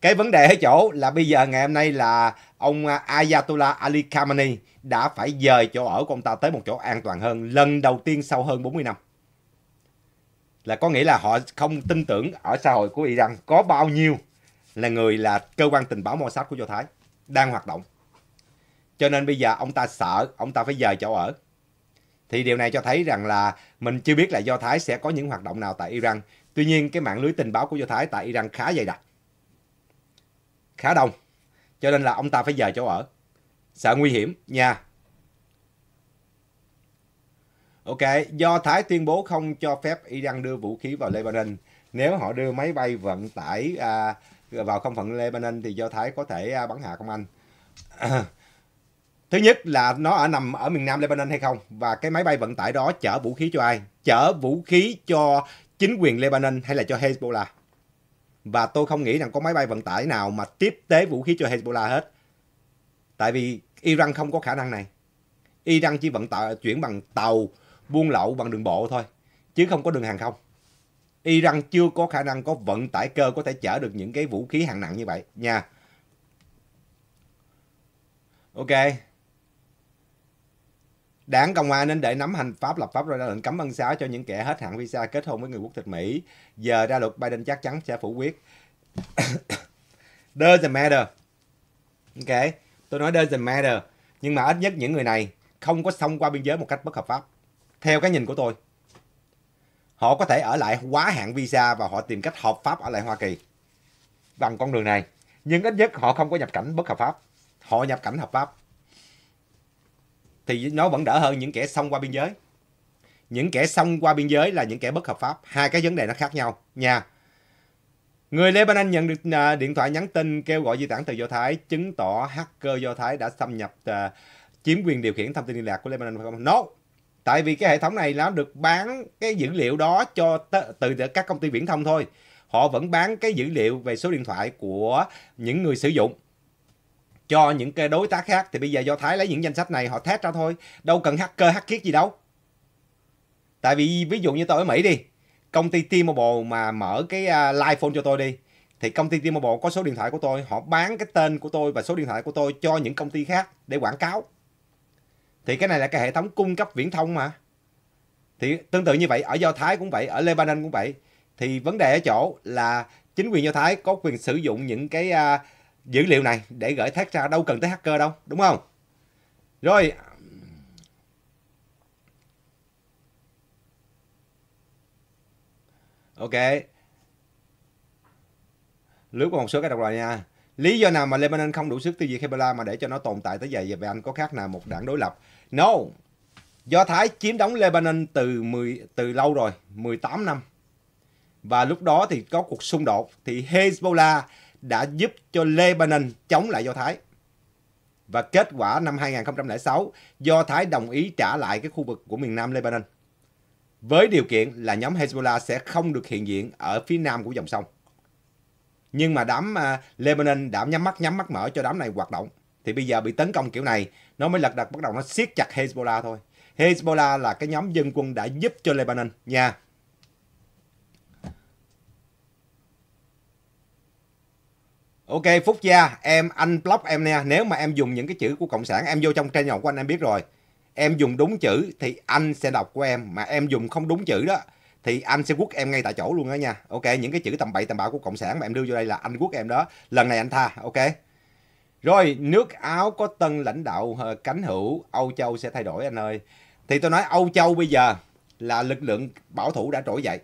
Cái vấn đề ở chỗ là bây giờ ngày hôm nay là ông Ayatollah Ali Khamenei đã phải dời chỗ ở của ông ta tới một chỗ an toàn hơn lần đầu tiên sau hơn 40 năm. Là có nghĩa là họ không tin tưởng ở xã hội của Iran có bao nhiêu là người là cơ quan tình báo Mossad của Do Thái đang hoạt động. Cho nên bây giờ ông ta sợ, ông ta phải dời chỗ ở. Thì điều này cho thấy rằng là mình chưa biết là Do Thái sẽ có những hoạt động nào tại Iran. Tuy nhiên cái mạng lưới tình báo của Do Thái tại Iran khá dày đặc. Khá đông. Cho nên là ông ta phải dời chỗ ở. Sợ nguy hiểm nha. Ok, Do Thái tuyên bố không cho phép Iran đưa vũ khí vào Lebanon nếu họ đưa máy bay vận tải à, vào không phận Lebanon thì do Thái có thể à, bắn hạ công Anh. thứ nhất là nó ở nằm ở miền Nam Lebanon hay không và cái máy bay vận tải đó chở vũ khí cho ai? Chở vũ khí cho chính quyền Lebanon hay là cho Hezbollah? Và tôi không nghĩ rằng có máy bay vận tải nào mà tiếp tế vũ khí cho Hezbollah hết. Tại vì Iran không có khả năng này. Iran chỉ vận tải chuyển bằng tàu buôn lậu bằng đường bộ thôi, chứ không có đường hàng không. Iran chưa có khả năng có vận tải cơ có thể chở được những cái vũ khí hạng nặng như vậy nha. Ok. Đảng Cộng hòa nên để nắm hành pháp lập pháp rồi ra lệnh cấm ân xá cho những kẻ hết hạn visa kết hôn với người quốc tịch Mỹ. Giờ ra luật Biden chắc chắn sẽ phủ quyết. (coughs) doesn't matter. Ok. Tôi nói doesn't matter. Nhưng mà ít nhất những người này không có xông qua biên giới một cách bất hợp pháp. Theo cái nhìn của tôi. Họ có thể ở lại quá hạn visa và họ tìm cách hợp pháp ở lại Hoa Kỳ bằng con đường này. Nhưng ít nhất họ không có nhập cảnh bất hợp pháp. Họ nhập cảnh hợp pháp. Thì nó vẫn đỡ hơn những kẻ xông qua biên giới. Những kẻ xông qua biên giới là những kẻ bất hợp pháp. Hai cái vấn đề nó khác nhau nha. Người Lebanon nhận được à, điện thoại nhắn tin kêu gọi di tản từ Do Thái, chứng tỏ hacker Do Thái đã xâm nhập uh, chiếm quyền điều khiển thông tin liên lạc của Lebanon phải không? No, tại vì cái hệ thống này nó được bán cái dữ liệu đó cho từ các công ty viễn thông thôi họ vẫn bán cái dữ liệu về số điện thoại của những người sử dụng cho những cái đối tác khác thì bây giờ do thái lấy những danh sách này họ test ra thôi đâu cần hacker hack kiết gì đâu tại vì ví dụ như tôi ở mỹ đi công ty T-Mobile mà mở cái à, live phone cho tôi đi thì công ty T-Mobile có số điện thoại của tôi họ bán cái tên của tôi và số điện thoại của tôi cho những công ty khác để quảng cáo thì cái này là cái hệ thống cung cấp viễn thông mà thì tương tự như vậy ở do thái cũng vậy ở lebanon cũng vậy thì vấn đề ở chỗ là chính quyền do thái có quyền sử dụng những cái uh, dữ liệu này để gửi thác ra đâu cần tới hacker đâu đúng không rồi ok lướt qua một số cái đọc rồi nha lý do nào mà lebanon không đủ sức tiêu diệt hezbollah mà để cho nó tồn tại tới vậy và anh có khác nào một đảng đối lập No. Do Thái chiếm đóng Lebanon từ 10 từ lâu rồi, 18 năm. Và lúc đó thì có cuộc xung đột thì Hezbollah đã giúp cho Lebanon chống lại Do Thái. Và kết quả năm 2006, Do Thái đồng ý trả lại cái khu vực của miền Nam Lebanon. Với điều kiện là nhóm Hezbollah sẽ không được hiện diện ở phía nam của dòng sông. Nhưng mà đám uh, Lebanon đã nhắm mắt nhắm mắt mở cho đám này hoạt động. Thì bây giờ bị tấn công kiểu này nó mới lật đật bắt đầu nó siết chặt Hezbollah thôi. Hezbollah là cái nhóm dân quân đã giúp cho Lebanon nha. Ok Phúc Gia, em anh block em nè, nếu mà em dùng những cái chữ của cộng sản em vô trong trang nhỏ của anh em biết rồi. Em dùng đúng chữ thì anh sẽ đọc của em, mà em dùng không đúng chữ đó thì anh sẽ quất em ngay tại chỗ luôn đó nha. Ok, những cái chữ tầm bậy tầm bạ của cộng sản mà em đưa vô đây là anh quất em đó. Lần này anh tha, ok. Rồi, nước Áo có tân lãnh đạo cánh ờ, hữu, Âu Châu sẽ thay đổi anh ơi. Thì tôi nói Âu Châu bây giờ là lực lượng bảo thủ đã trỗi dậy.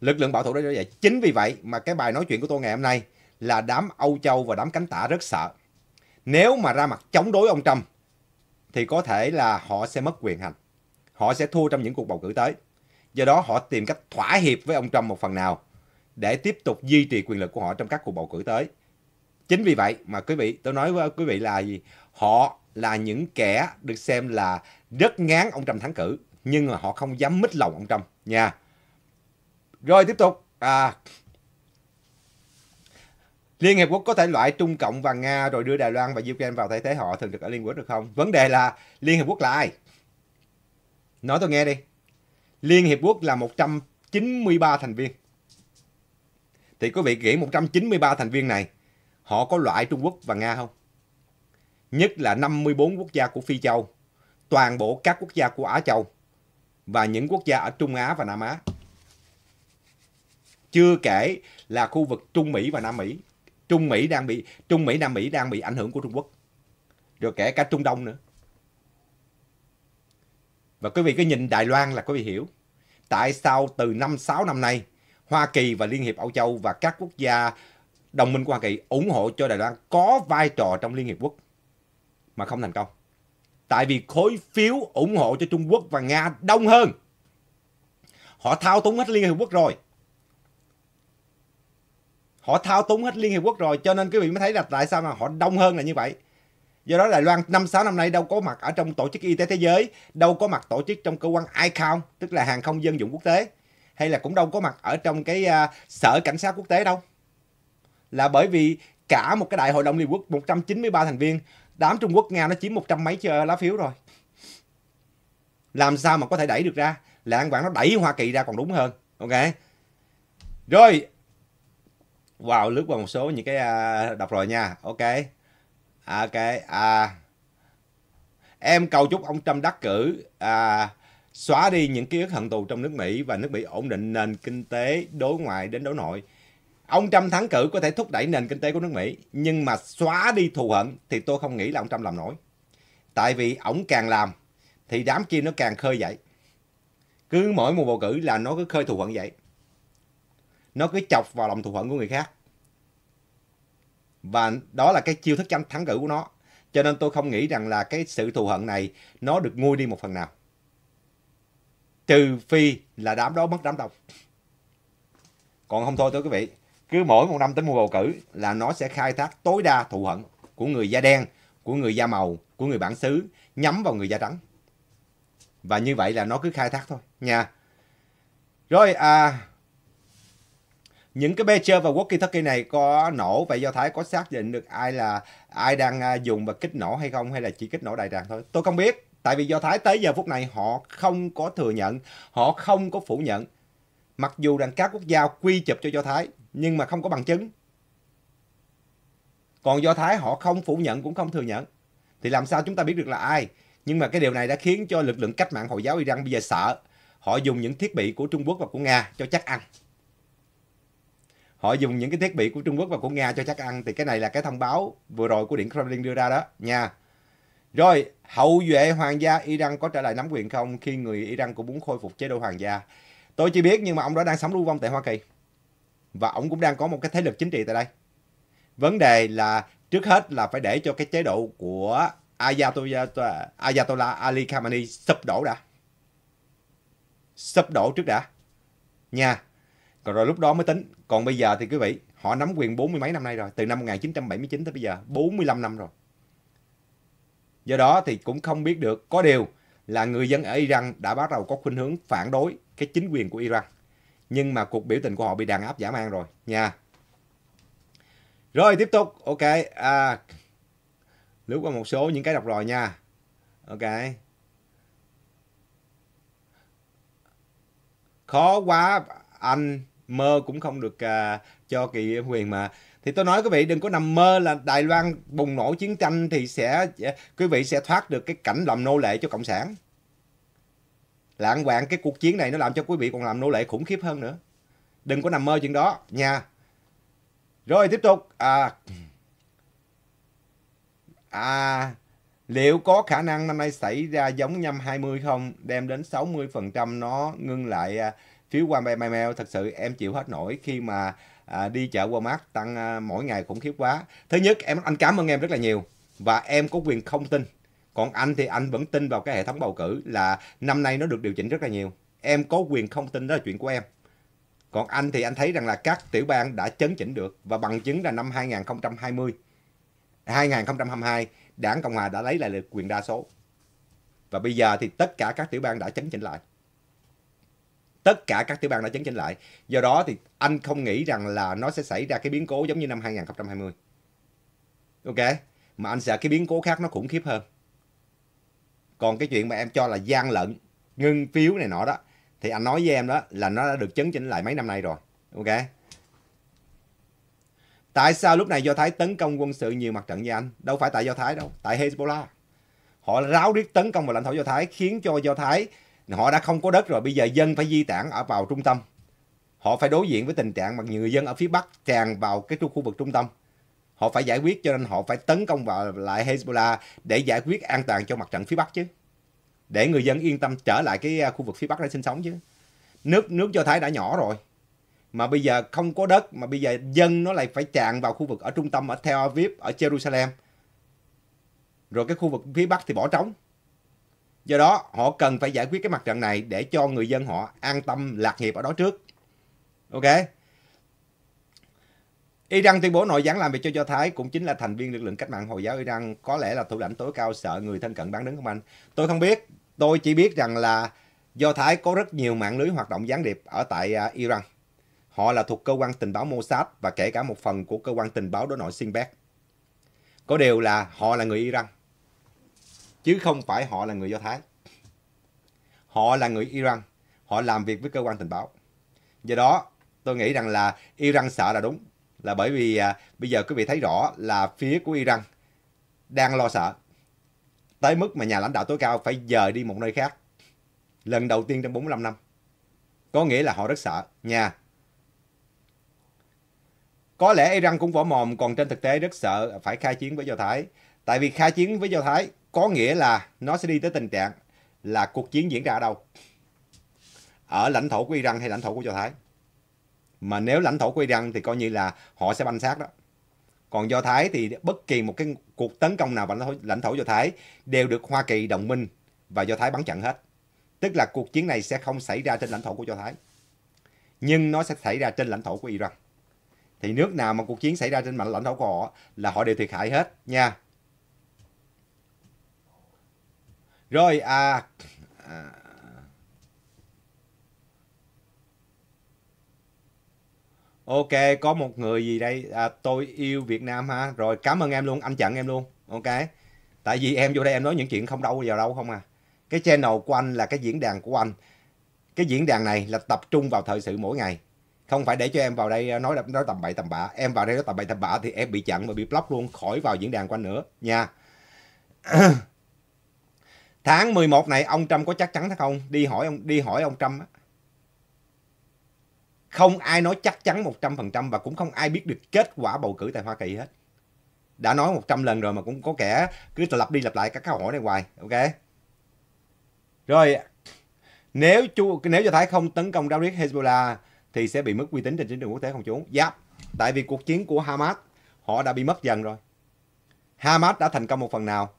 Lực lượng bảo thủ đã trỗi dậy. Chính vì vậy mà cái bài nói chuyện của tôi ngày hôm nay là đám Âu Châu và đám cánh tả rất sợ. Nếu mà ra mặt chống đối ông Trump thì có thể là họ sẽ mất quyền hành. Họ sẽ thua trong những cuộc bầu cử tới. Do đó họ tìm cách thỏa hiệp với ông Trump một phần nào để tiếp tục duy trì quyền lực của họ trong các cuộc bầu cử tới chính vì vậy mà quý vị tôi nói với quý vị là gì họ là những kẻ được xem là rất ngán ông trump thắng cử nhưng mà họ không dám mít lòng ông trump nha rồi tiếp tục à, Liên Hiệp Quốc có thể loại Trung Cộng và Nga rồi đưa Đài Loan và Ukraine vào thay thế họ thường được ở Liên Hiệp Quốc được không? Vấn đề là Liên Hiệp Quốc là ai? Nói tôi nghe đi. Liên Hiệp Quốc là 193 thành viên. Thì quý vị nghĩ 193 thành viên này họ có loại Trung Quốc và Nga không? Nhất là 54 quốc gia của Phi Châu, toàn bộ các quốc gia của Á Châu và những quốc gia ở Trung Á và Nam Á. Chưa kể là khu vực Trung Mỹ và Nam Mỹ. Trung Mỹ đang bị Trung Mỹ Nam Mỹ đang bị ảnh hưởng của Trung Quốc. Rồi kể cả Trung Đông nữa. Và quý vị cứ nhìn Đài Loan là quý vị hiểu. Tại sao từ năm 6 năm nay, Hoa Kỳ và Liên hiệp Âu Châu và các quốc gia đồng minh của Hoa Kỳ ủng hộ cho Đài Loan có vai trò trong Liên Hiệp Quốc mà không thành công. Tại vì khối phiếu ủng hộ cho Trung Quốc và Nga đông hơn. Họ thao túng hết Liên Hiệp Quốc rồi. Họ thao túng hết Liên Hiệp Quốc rồi cho nên quý vị mới thấy là tại sao mà họ đông hơn là như vậy. Do đó Đài Loan năm sáu năm nay đâu có mặt ở trong Tổ chức Y tế Thế giới, đâu có mặt tổ chức trong cơ quan ICAO, tức là hàng không dân dụng quốc tế, hay là cũng đâu có mặt ở trong cái uh, sở cảnh sát quốc tế đâu là bởi vì cả một cái đại hội đồng Liên Quốc 193 thành viên, đám Trung Quốc Nga nó chiếm một trăm mấy lá phiếu rồi. Làm sao mà có thể đẩy được ra? là Lãng quảng nó đẩy Hoa Kỳ ra còn đúng hơn. Ok. Rồi. Wow, lướt qua một số những cái à, đọc rồi nha. Ok. À, ok. À. Em cầu chúc ông Trump đắc cử à, xóa đi những ký ức hận tù trong nước Mỹ và nước Mỹ ổn định nền kinh tế đối ngoại đến đối nội ông Trump thắng cử có thể thúc đẩy nền kinh tế của nước Mỹ, nhưng mà xóa đi thù hận thì tôi không nghĩ là ông Trump làm nổi. Tại vì ổng càng làm thì đám kia nó càng khơi dậy. Cứ mỗi một bầu cử là nó cứ khơi thù hận vậy. Nó cứ chọc vào lòng thù hận của người khác. Và đó là cái chiêu thức tranh thắng cử của nó. Cho nên tôi không nghĩ rằng là cái sự thù hận này nó được nguôi đi một phần nào. Trừ phi là đám đó mất đám đông. Còn không thôi thưa quý vị, cứ mỗi một năm tới mùa bầu cử là nó sẽ khai thác tối đa thù hận của người da đen, của người da màu, của người bản xứ nhắm vào người da trắng. Và như vậy là nó cứ khai thác thôi nha. Rồi à những cái pager và walkie-talkie này có nổ và do thái có xác định được ai là ai đang à, dùng và kích nổ hay không hay là chỉ kích nổ đại tràng thôi tôi không biết tại vì do thái tới giờ phút này họ không có thừa nhận họ không có phủ nhận mặc dù rằng các quốc gia quy chụp cho do thái nhưng mà không có bằng chứng. Còn Do Thái họ không phủ nhận cũng không thừa nhận. Thì làm sao chúng ta biết được là ai? Nhưng mà cái điều này đã khiến cho lực lượng cách mạng Hồi giáo Iran bây giờ sợ. Họ dùng những thiết bị của Trung Quốc và của Nga cho chắc ăn. Họ dùng những cái thiết bị của Trung Quốc và của Nga cho chắc ăn. Thì cái này là cái thông báo vừa rồi của Điện Kremlin đưa ra đó nha. Rồi, hậu duệ hoàng gia Iran có trở lại nắm quyền không khi người Iran cũng muốn khôi phục chế độ hoàng gia? Tôi chỉ biết nhưng mà ông đó đang sống lưu vong tại Hoa Kỳ và ông cũng đang có một cái thế lực chính trị tại đây. Vấn đề là trước hết là phải để cho cái chế độ của Ayatollah, Ayatollah Ali Khamenei sụp đổ đã. Sụp đổ trước đã. Nha. Còn rồi lúc đó mới tính. Còn bây giờ thì quý vị, họ nắm quyền bốn mươi mấy năm nay rồi. Từ năm 1979 tới bây giờ, 45 năm rồi. Do đó thì cũng không biết được. Có điều là người dân ở Iran đã bắt đầu có khuynh hướng phản đối cái chính quyền của Iran nhưng mà cuộc biểu tình của họ bị đàn áp dã man rồi nha rồi tiếp tục ok à, lướt qua một số những cái đọc rồi nha ok khó quá anh mơ cũng không được uh, cho kỳ quyền mà thì tôi nói quý vị đừng có nằm mơ là Đài Loan bùng nổ chiến tranh thì sẽ à, quý vị sẽ thoát được cái cảnh làm nô lệ cho cộng sản lãng quạng cái cuộc chiến này nó làm cho quý vị còn làm nô lệ khủng khiếp hơn nữa đừng có nằm mơ chuyện đó nha rồi tiếp tục à à liệu có khả năng năm nay xảy ra giống nhâm 20 không đem đến 60% nó ngưng lại à, phiếu qua mail, mail thật sự em chịu hết nổi khi mà à, đi chợ mát tăng à, mỗi ngày khủng khiếp quá thứ nhất em anh cảm ơn em rất là nhiều và em có quyền không tin còn anh thì anh vẫn tin vào cái hệ thống bầu cử là năm nay nó được điều chỉnh rất là nhiều em có quyền không tin đó là chuyện của em còn anh thì anh thấy rằng là các tiểu bang đã chấn chỉnh được và bằng chứng là năm 2020 2022 đảng Cộng Hòa đã lấy lại được quyền đa số và bây giờ thì tất cả các tiểu bang đã chấn chỉnh lại tất cả các tiểu bang đã chấn chỉnh lại do đó thì anh không nghĩ rằng là nó sẽ xảy ra cái biến cố giống như năm 2020 ok mà anh sợ cái biến cố khác nó khủng khiếp hơn còn cái chuyện mà em cho là gian lận ngưng phiếu này nọ đó thì anh nói với em đó là nó đã được chấn chỉnh lại mấy năm nay rồi ok tại sao lúc này do thái tấn công quân sự nhiều mặt trận với anh đâu phải tại do thái đâu tại hezbollah họ ráo riết tấn công vào lãnh thổ do thái khiến cho do thái họ đã không có đất rồi bây giờ dân phải di tản ở vào trung tâm họ phải đối diện với tình trạng mà người dân ở phía bắc tràn vào cái khu vực trung tâm họ phải giải quyết cho nên họ phải tấn công vào lại Hezbollah để giải quyết an toàn cho mặt trận phía Bắc chứ để người dân yên tâm trở lại cái à, khu vực phía Bắc để sinh sống chứ nước nước cho Thái đã nhỏ rồi mà bây giờ không có đất mà bây giờ dân nó lại phải tràn vào khu vực ở trung tâm ở Tel Aviv ở Jerusalem rồi cái khu vực phía Bắc thì bỏ trống do đó họ cần phải giải quyết cái mặt trận này để cho người dân họ an tâm lạc nghiệp ở đó trước ok Iran tuyên bố nội gián làm việc cho Do Thái cũng chính là thành viên lực lượng cách mạng Hồi giáo Iran, có lẽ là thủ lãnh tối cao sợ người thân cận bán đứng không anh? Tôi không biết, tôi chỉ biết rằng là Do Thái có rất nhiều mạng lưới hoạt động gián điệp ở tại à, Iran. Họ là thuộc cơ quan tình báo Mossad và kể cả một phần của cơ quan tình báo đối nội Sinbad. Có điều là họ là người Iran, chứ không phải họ là người Do Thái. Họ là người Iran, họ làm việc với cơ quan tình báo. Do đó, tôi nghĩ rằng là Iran sợ là đúng, là bởi vì à, bây giờ quý vị thấy rõ là phía của Iran đang lo sợ tới mức mà nhà lãnh đạo tối cao phải dời đi một nơi khác lần đầu tiên trong 45 năm có nghĩa là họ rất sợ nha có lẽ Iran cũng vỏ mồm còn trên thực tế rất sợ phải khai chiến với Do Thái tại vì khai chiến với Do Thái có nghĩa là nó sẽ đi tới tình trạng là cuộc chiến diễn ra ở đâu ở lãnh thổ của Iran hay lãnh thổ của Do Thái mà nếu lãnh thổ của Iran thì coi như là họ sẽ banh xác đó. Còn Do Thái thì bất kỳ một cái cuộc tấn công nào vào lãnh thổ, Do Thái đều được Hoa Kỳ đồng minh và Do Thái bắn chặn hết. Tức là cuộc chiến này sẽ không xảy ra trên lãnh thổ của Do Thái. Nhưng nó sẽ xảy ra trên lãnh thổ của Iran. Thì nước nào mà cuộc chiến xảy ra trên mặt lãnh thổ của họ là họ đều thiệt hại hết nha. Rồi à, à Ok, có một người gì đây? À, tôi yêu Việt Nam ha. Rồi cảm ơn em luôn, anh chặn em luôn. Ok. Tại vì em vô đây em nói những chuyện không đâu vào đâu không à. Cái channel của anh là cái diễn đàn của anh. Cái diễn đàn này là tập trung vào thời sự mỗi ngày. Không phải để cho em vào đây à, nói nói tầm bậy tầm bạ. Em vào đây nói tầm bậy tầm bạ thì em bị chặn và bị block luôn, khỏi vào diễn đàn của anh nữa nha. (clears throat) Tháng 11 này ông Trump có chắc chắn hay không? Đi hỏi ông đi hỏi ông Trump á không ai nói chắc chắn 100% và cũng không ai biết được kết quả bầu cử tại Hoa Kỳ hết. Đã nói 100 lần rồi mà cũng có kẻ cứ lặp đi lặp lại các câu hỏi này hoài, ok? Rồi, nếu chú nếu cho Thái không tấn công David Hezbollah thì sẽ bị mất uy tín trên chính trường quốc tế không chú? Dạ, yeah. tại vì cuộc chiến của Hamas họ đã bị mất dần rồi. Hamas đã thành công một phần nào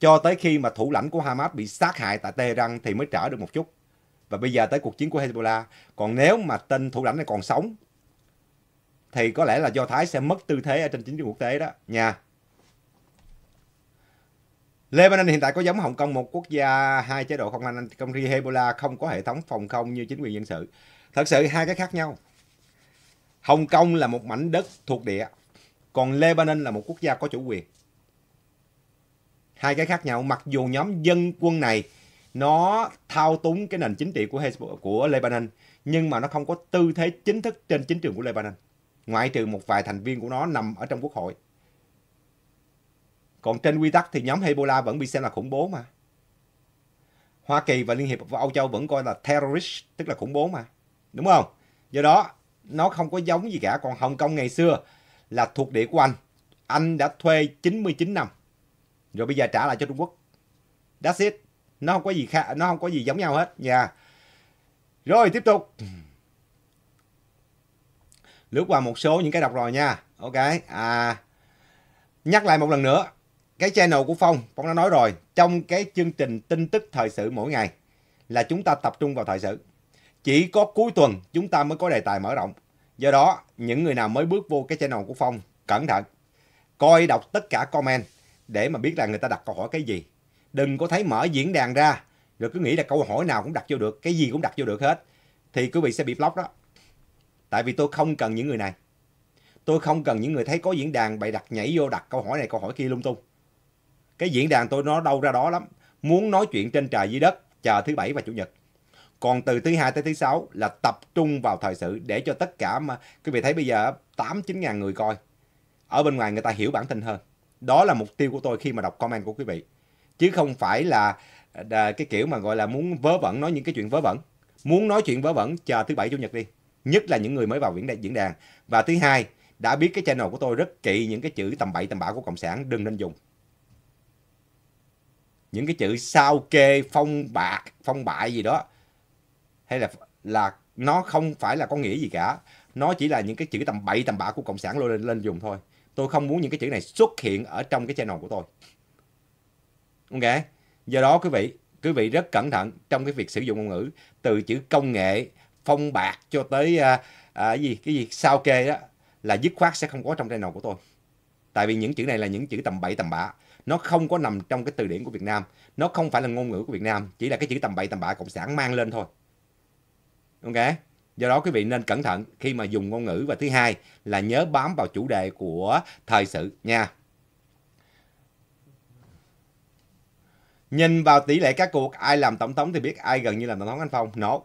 cho tới khi mà thủ lãnh của Hamas bị sát hại tại Tehran thì mới trở được một chút và bây giờ tới cuộc chiến của Hezbollah. Còn nếu mà tên thủ lãnh này còn sống thì có lẽ là Do Thái sẽ mất tư thế ở trên chính trường quốc tế đó nha. Lebanon hiện tại có giống Hồng Kông một quốc gia hai chế độ không anh công ty Hezbollah không có hệ thống phòng không như chính quyền dân sự. Thật sự hai cái khác nhau. Hồng Kông là một mảnh đất thuộc địa, còn Lebanon là một quốc gia có chủ quyền. Hai cái khác nhau, mặc dù nhóm dân quân này nó thao túng cái nền chính trị của Hezbollah, của Lebanon nhưng mà nó không có tư thế chính thức trên chính trường của Lebanon ngoại trừ một vài thành viên của nó nằm ở trong quốc hội còn trên quy tắc thì nhóm Hezbollah vẫn bị xem là khủng bố mà Hoa Kỳ và Liên hiệp và Âu Châu vẫn coi là terrorist tức là khủng bố mà đúng không do đó nó không có giống gì cả còn Hồng Kông ngày xưa là thuộc địa của anh anh đã thuê 99 năm rồi bây giờ trả lại cho Trung Quốc that's it nó không có gì khác nó không có gì giống nhau hết nha rồi tiếp tục lướt qua một số những cái đọc rồi nha ok à nhắc lại một lần nữa cái channel của phong phong đã nói rồi trong cái chương trình tin tức thời sự mỗi ngày là chúng ta tập trung vào thời sự chỉ có cuối tuần chúng ta mới có đề tài mở rộng do đó những người nào mới bước vô cái channel của phong cẩn thận coi đọc tất cả comment để mà biết là người ta đặt câu hỏi cái gì đừng có thấy mở diễn đàn ra rồi cứ nghĩ là câu hỏi nào cũng đặt vô được cái gì cũng đặt vô được hết thì quý vị sẽ bị block đó tại vì tôi không cần những người này tôi không cần những người thấy có diễn đàn bày đặt nhảy vô đặt câu hỏi này câu hỏi kia lung tung cái diễn đàn tôi nó đâu ra đó lắm muốn nói chuyện trên trời dưới đất chờ thứ bảy và chủ nhật còn từ thứ hai tới thứ sáu là tập trung vào thời sự để cho tất cả mà quý vị thấy bây giờ tám chín ngàn người coi. Ở bên ngoài người ta hiểu bản tin hơn. Đó là mục tiêu của tôi khi mà đọc comment của quý vị chứ không phải là à, cái kiểu mà gọi là muốn vớ vẩn nói những cái chuyện vớ vẩn muốn nói chuyện vớ vẩn chờ thứ bảy chủ nhật đi nhất là những người mới vào viễn đại diễn đàn và thứ hai đã biết cái channel của tôi rất kỵ những cái chữ tầm bậy tầm bạ của cộng sản đừng nên dùng những cái chữ sao kê phong bạc phong bại gì đó hay là là nó không phải là có nghĩa gì cả nó chỉ là những cái chữ tầm bậy tầm bạ của cộng sản lôi lên lên dùng thôi tôi không muốn những cái chữ này xuất hiện ở trong cái channel của tôi Ok? Do đó quý vị, quý vị rất cẩn thận trong cái việc sử dụng ngôn ngữ từ chữ công nghệ, phong bạc cho tới à, à, gì cái gì sao kê đó là dứt khoát sẽ không có trong channel của tôi. Tại vì những chữ này là những chữ tầm bậy tầm bạ, nó không có nằm trong cái từ điển của Việt Nam, nó không phải là ngôn ngữ của Việt Nam, chỉ là cái chữ tầm bậy tầm bạ cộng sản mang lên thôi. Ok? Do đó quý vị nên cẩn thận khi mà dùng ngôn ngữ và thứ hai là nhớ bám vào chủ đề của thời sự nha. Nhìn vào tỷ lệ các cuộc ai làm tổng thống thì biết ai gần như làm tổng thống anh Phong. No.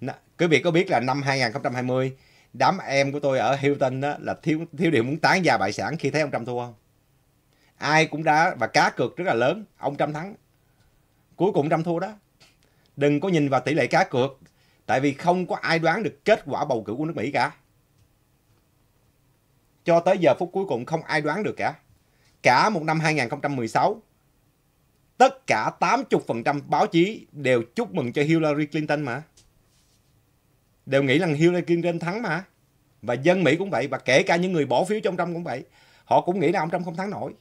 no. Quý vị có biết là năm 2020 đám em của tôi ở Hilton đó là thiếu thiếu điều muốn tán gia bại sản khi thấy ông Trump thua không? Ai cũng đã và cá cược rất là lớn, ông Trump thắng. Cuối cùng Trump thua đó. Đừng có nhìn vào tỷ lệ cá cược tại vì không có ai đoán được kết quả bầu cử của nước Mỹ cả. Cho tới giờ phút cuối cùng không ai đoán được cả. Cả một năm 2016 tất cả 80% báo chí đều chúc mừng cho Hillary Clinton mà. Đều nghĩ rằng Hillary Clinton thắng mà. Và dân Mỹ cũng vậy, và kể cả những người bỏ phiếu cho ông Trump cũng vậy. Họ cũng nghĩ là ông Trump không thắng nổi.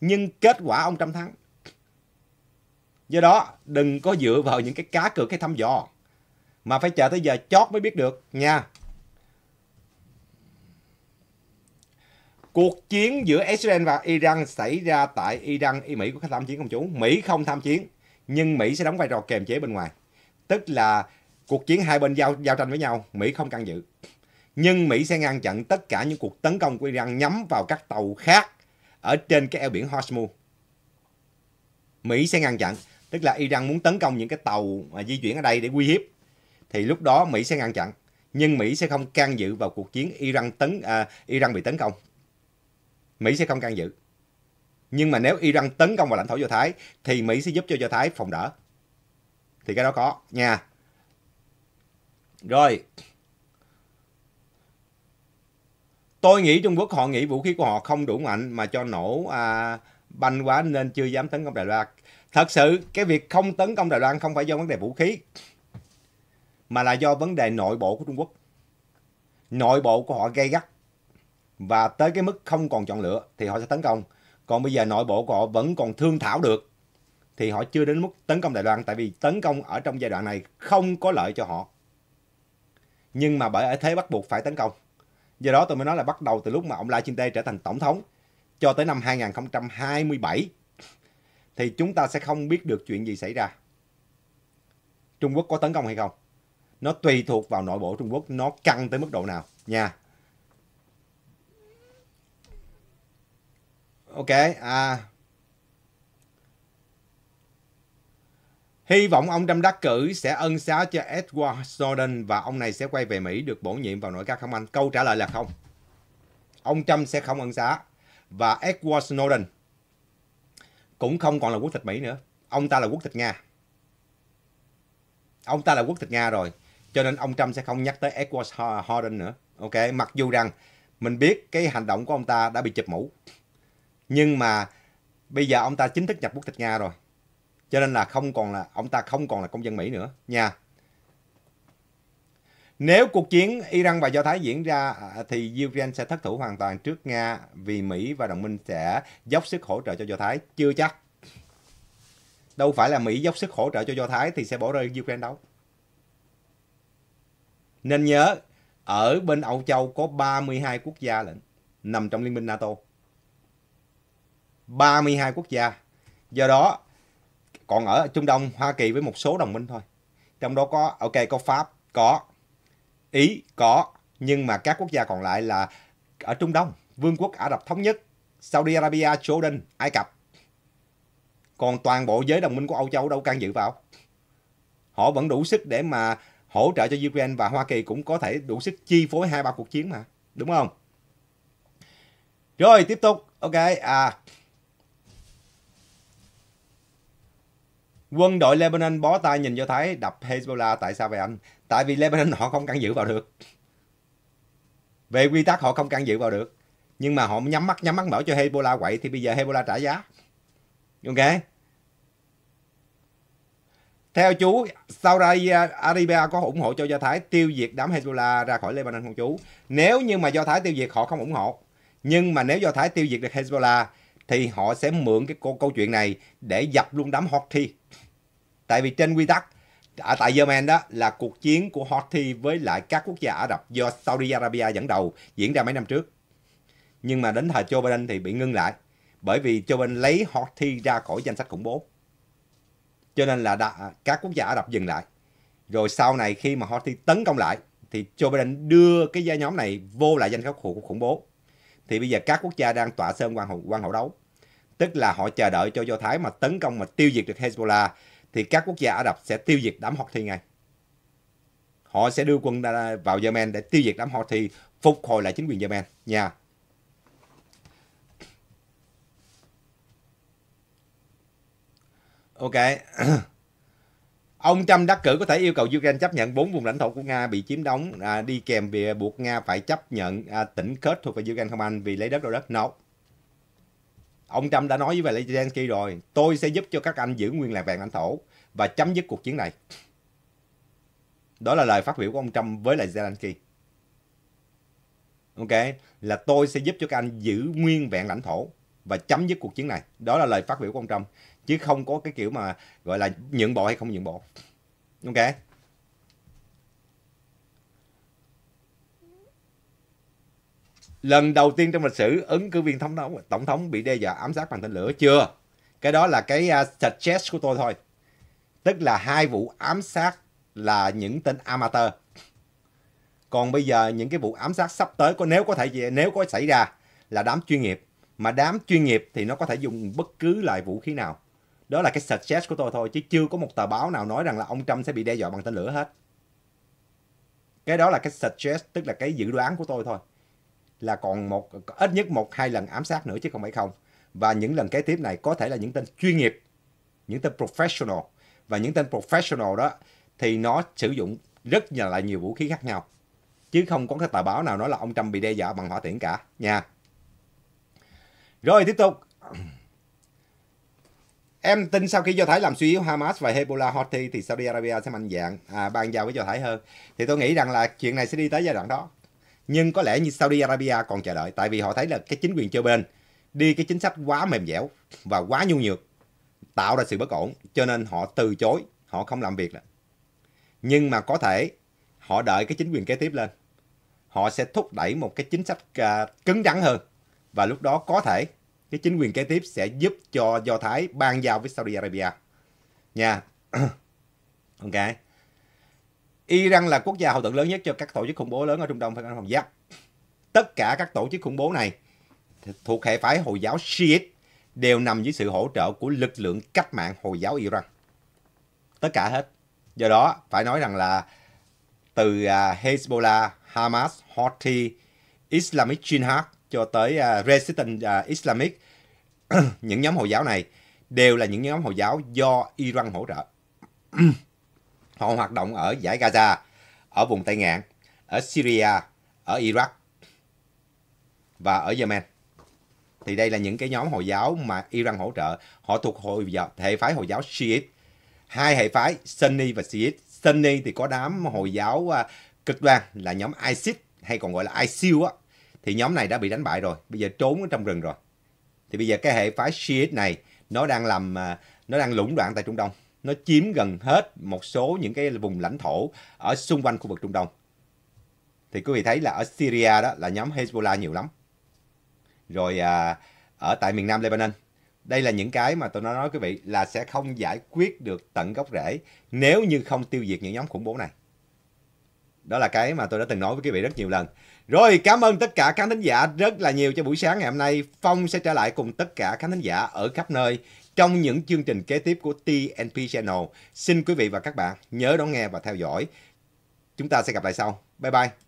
Nhưng kết quả ông Trump thắng. Do đó, đừng có dựa vào những cái cá cược cái thăm dò. Mà phải chờ tới giờ chót mới biết được nha. Cuộc chiến giữa Israel và Iran xảy ra tại Iran, y Mỹ có tham chiến không chú? Mỹ không tham chiến, nhưng Mỹ sẽ đóng vai trò kềm chế bên ngoài. Tức là cuộc chiến hai bên giao giao tranh với nhau, Mỹ không can dự. Nhưng Mỹ sẽ ngăn chặn tất cả những cuộc tấn công của Iran nhắm vào các tàu khác ở trên cái eo biển Hormuz. Mỹ sẽ ngăn chặn, tức là Iran muốn tấn công những cái tàu mà di chuyển ở đây để uy hiếp thì lúc đó Mỹ sẽ ngăn chặn nhưng Mỹ sẽ không can dự vào cuộc chiến Iran tấn à, Iran bị tấn công Mỹ sẽ không can dự. Nhưng mà nếu Iran tấn công vào lãnh thổ Do Thái thì Mỹ sẽ giúp cho Do Thái phòng đỡ. Thì cái đó có nha. Rồi. Tôi nghĩ Trung Quốc họ nghĩ vũ khí của họ không đủ mạnh mà cho nổ à, banh quá nên chưa dám tấn công Đài Loan. Thật sự cái việc không tấn công Đài Loan không phải do vấn đề vũ khí mà là do vấn đề nội bộ của Trung Quốc. Nội bộ của họ gây gắt và tới cái mức không còn chọn lựa thì họ sẽ tấn công. Còn bây giờ nội bộ của họ vẫn còn thương thảo được thì họ chưa đến mức tấn công Đài Loan tại vì tấn công ở trong giai đoạn này không có lợi cho họ. Nhưng mà bởi ở thế bắt buộc phải tấn công. Do đó tôi mới nói là bắt đầu từ lúc mà ông Lai Chinh-te trở thành tổng thống cho tới năm 2027 thì chúng ta sẽ không biết được chuyện gì xảy ra. Trung Quốc có tấn công hay không? Nó tùy thuộc vào nội bộ Trung Quốc nó căng tới mức độ nào nha. ok à Hy vọng ông trump đắc cử sẽ ân xá cho Edward Snowden và ông này sẽ quay về Mỹ được bổ nhiệm vào nội các không Anh? Câu trả lời là không. Ông Trump sẽ không ân xá và Edward Snowden cũng không còn là quốc tịch Mỹ nữa. Ông ta là quốc tịch Nga. Ông ta là quốc tịch Nga rồi, cho nên ông Trump sẽ không nhắc tới Edward Snowden nữa. Ok, mặc dù rằng mình biết cái hành động của ông ta đã bị chụp mũ nhưng mà bây giờ ông ta chính thức nhập quốc tịch nga rồi cho nên là không còn là ông ta không còn là công dân mỹ nữa nha nếu cuộc chiến Iran và Do Thái diễn ra à, thì Ukraine sẽ thất thủ hoàn toàn trước Nga vì Mỹ và đồng minh sẽ dốc sức hỗ trợ cho Do Thái. Chưa chắc. Đâu phải là Mỹ dốc sức hỗ trợ cho Do Thái thì sẽ bỏ rơi Ukraine đâu. Nên nhớ, ở bên Âu Châu có 32 quốc gia lệnh nằm trong Liên minh NATO. 32 quốc gia. Do đó còn ở Trung Đông, Hoa Kỳ với một số đồng minh thôi. Trong đó có ok có Pháp, có Ý, có nhưng mà các quốc gia còn lại là ở Trung Đông, Vương quốc Ả Rập thống nhất, Saudi Arabia, Jordan, Ai Cập. Còn toàn bộ giới đồng minh của Âu Châu đâu can dự vào. Họ vẫn đủ sức để mà hỗ trợ cho Ukraine và Hoa Kỳ cũng có thể đủ sức chi phối hai ba cuộc chiến mà, đúng không? Rồi tiếp tục, ok à Quân đội Lebanon bó tay nhìn Do Thái đập Hezbollah tại sao vậy anh? Tại vì Lebanon họ không can dự vào được. Về quy tắc họ không can dự vào được. Nhưng mà họ nhắm mắt nhắm mắt mở cho Hezbollah quậy thì bây giờ Hezbollah trả giá. Ok? Theo chú, Saudi Arabia có ủng hộ cho Do Thái tiêu diệt đám Hezbollah ra khỏi Lebanon không chú? Nếu như mà Do Thái tiêu diệt họ không ủng hộ. Nhưng mà nếu Do Thái tiêu diệt được Hezbollah thì họ sẽ mượn cái câu, câu chuyện này để dập luôn đám Houthi tại vì trên quy tắc ở tại Yemen đó là cuộc chiến của Houthi với lại các quốc gia Ả Rập do Saudi Arabia dẫn đầu diễn ra mấy năm trước. Nhưng mà đến thời Joe Biden thì bị ngưng lại bởi vì Joe Biden lấy Houthi ra khỏi danh sách khủng bố. Cho nên là đã, các quốc gia Ả Rập dừng lại. Rồi sau này khi mà Houthi tấn công lại thì Joe Biden đưa cái gia nhóm này vô lại danh sách khủng bố. Thì bây giờ các quốc gia đang tỏa sơn quan hậu, quan hậu đấu. Tức là họ chờ đợi cho Do Thái mà tấn công mà tiêu diệt được Hezbollah thì các quốc gia Ả Rập sẽ tiêu diệt đám Houthi ngay. Họ sẽ đưa quân vào Yemen để tiêu diệt đám Houthi, phục hồi lại chính quyền Yemen nha. Ok. (clears throat) Ông Trump đắc cử có thể yêu cầu Ukraine chấp nhận bốn vùng lãnh thổ của Nga bị chiếm đóng à, đi kèm việc buộc Nga phải chấp nhận à, tỉnh kết thuộc về Ukraine không Anh vì lấy đất đô đất. No. Ông Trump đã nói với Zelensky rồi, tôi sẽ giúp cho các anh giữ nguyên làng vàng lãnh thổ và chấm dứt cuộc chiến này. Đó là lời phát biểu của ông Trump với lại Zelensky. Ok, là tôi sẽ giúp cho các anh giữ nguyên vẹn lãnh thổ và chấm dứt cuộc chiến này. Đó là lời phát biểu của ông Trump. Chứ không có cái kiểu mà gọi là nhượng bộ hay không nhượng bộ. Ok. lần đầu tiên trong lịch sử ứng cử viên thống đốc tổng thống bị đe dọa ám sát bằng tên lửa chưa cái đó là cái uh, suggest của tôi thôi tức là hai vụ ám sát là những tên amateur còn bây giờ những cái vụ ám sát sắp tới có nếu có thể nếu có xảy ra là đám chuyên nghiệp mà đám chuyên nghiệp thì nó có thể dùng bất cứ loại vũ khí nào đó là cái suggest của tôi thôi chứ chưa có một tờ báo nào nói rằng là ông Trump sẽ bị đe dọa bằng tên lửa hết cái đó là cái suggest tức là cái dự đoán của tôi thôi là còn một ít nhất một hai lần ám sát nữa chứ không phải không và những lần kế tiếp này có thể là những tên chuyên nghiệp những tên professional và những tên professional đó thì nó sử dụng rất là, nhiều vũ khí khác nhau chứ không có cái tờ báo nào nói là ông Trump bị đe dọa bằng hỏa tiễn cả nha rồi tiếp tục (clears throat) Em tin sau khi Do Thái làm suy yếu Hamas và Hezbollah Houthi thì Saudi Arabia sẽ mạnh dạng à, bàn giao với Do Thái hơn. Thì tôi nghĩ rằng là chuyện này sẽ đi tới giai đoạn đó. Nhưng có lẽ như Saudi Arabia còn chờ đợi tại vì họ thấy là cái chính quyền chơi bên đi cái chính sách quá mềm dẻo và quá nhu nhược tạo ra sự bất ổn cho nên họ từ chối, họ không làm việc. Nữa. Nhưng mà có thể họ đợi cái chính quyền kế tiếp lên. Họ sẽ thúc đẩy một cái chính sách à, cứng rắn hơn và lúc đó có thể cái chính quyền kế tiếp sẽ giúp cho Do Thái ban giao với Saudi Arabia. Nha. (coughs) ok. Iran là quốc gia hậu thuẫn lớn nhất cho các tổ chức khủng bố lớn ở Trung Đông phải không? Giáp? Dạ. Tất cả các tổ chức khủng bố này thuộc hệ phái Hồi giáo Shiite đều nằm dưới sự hỗ trợ của lực lượng cách mạng Hồi giáo Iran. Tất cả hết. Do đó, phải nói rằng là từ à, Hezbollah, Hamas, Houthi, Islamic Jihad cho tới à, Resistance à, Islamic, (clears throat) những nhóm Hồi giáo này đều là những nhóm Hồi giáo do Iran hỗ trợ. Họ hoạt động ở giải Gaza, ở vùng Tây Ngạn, ở Syria, ở Iraq và ở Yemen. Thì đây là những cái nhóm Hồi giáo mà Iran hỗ trợ. Họ thuộc hội hệ phái Hồi giáo Shiite. Hai hệ phái Sunni và Shiite. Sunni thì có đám Hồi giáo à, cực đoan là nhóm ISIS hay còn gọi là ISIL á. Thì nhóm này đã bị đánh bại rồi. Bây giờ trốn ở trong rừng rồi. Thì bây giờ cái hệ phái Shiite này nó đang làm à, nó đang lũng đoạn tại Trung Đông nó chiếm gần hết một số những cái vùng lãnh thổ ở xung quanh khu vực Trung Đông. Thì quý vị thấy là ở Syria đó là nhóm Hezbollah nhiều lắm. Rồi à, ở tại miền Nam Lebanon. Đây là những cái mà tôi nói nói quý vị là sẽ không giải quyết được tận gốc rễ nếu như không tiêu diệt những nhóm khủng bố này. Đó là cái mà tôi đã từng nói với quý vị rất nhiều lần. Rồi cảm ơn tất cả khán thính giả rất là nhiều cho buổi sáng ngày hôm nay. Phong sẽ trở lại cùng tất cả khán thính giả ở khắp nơi. Trong những chương trình kế tiếp của TNP Channel, xin quý vị và các bạn nhớ đón nghe và theo dõi. Chúng ta sẽ gặp lại sau. Bye bye!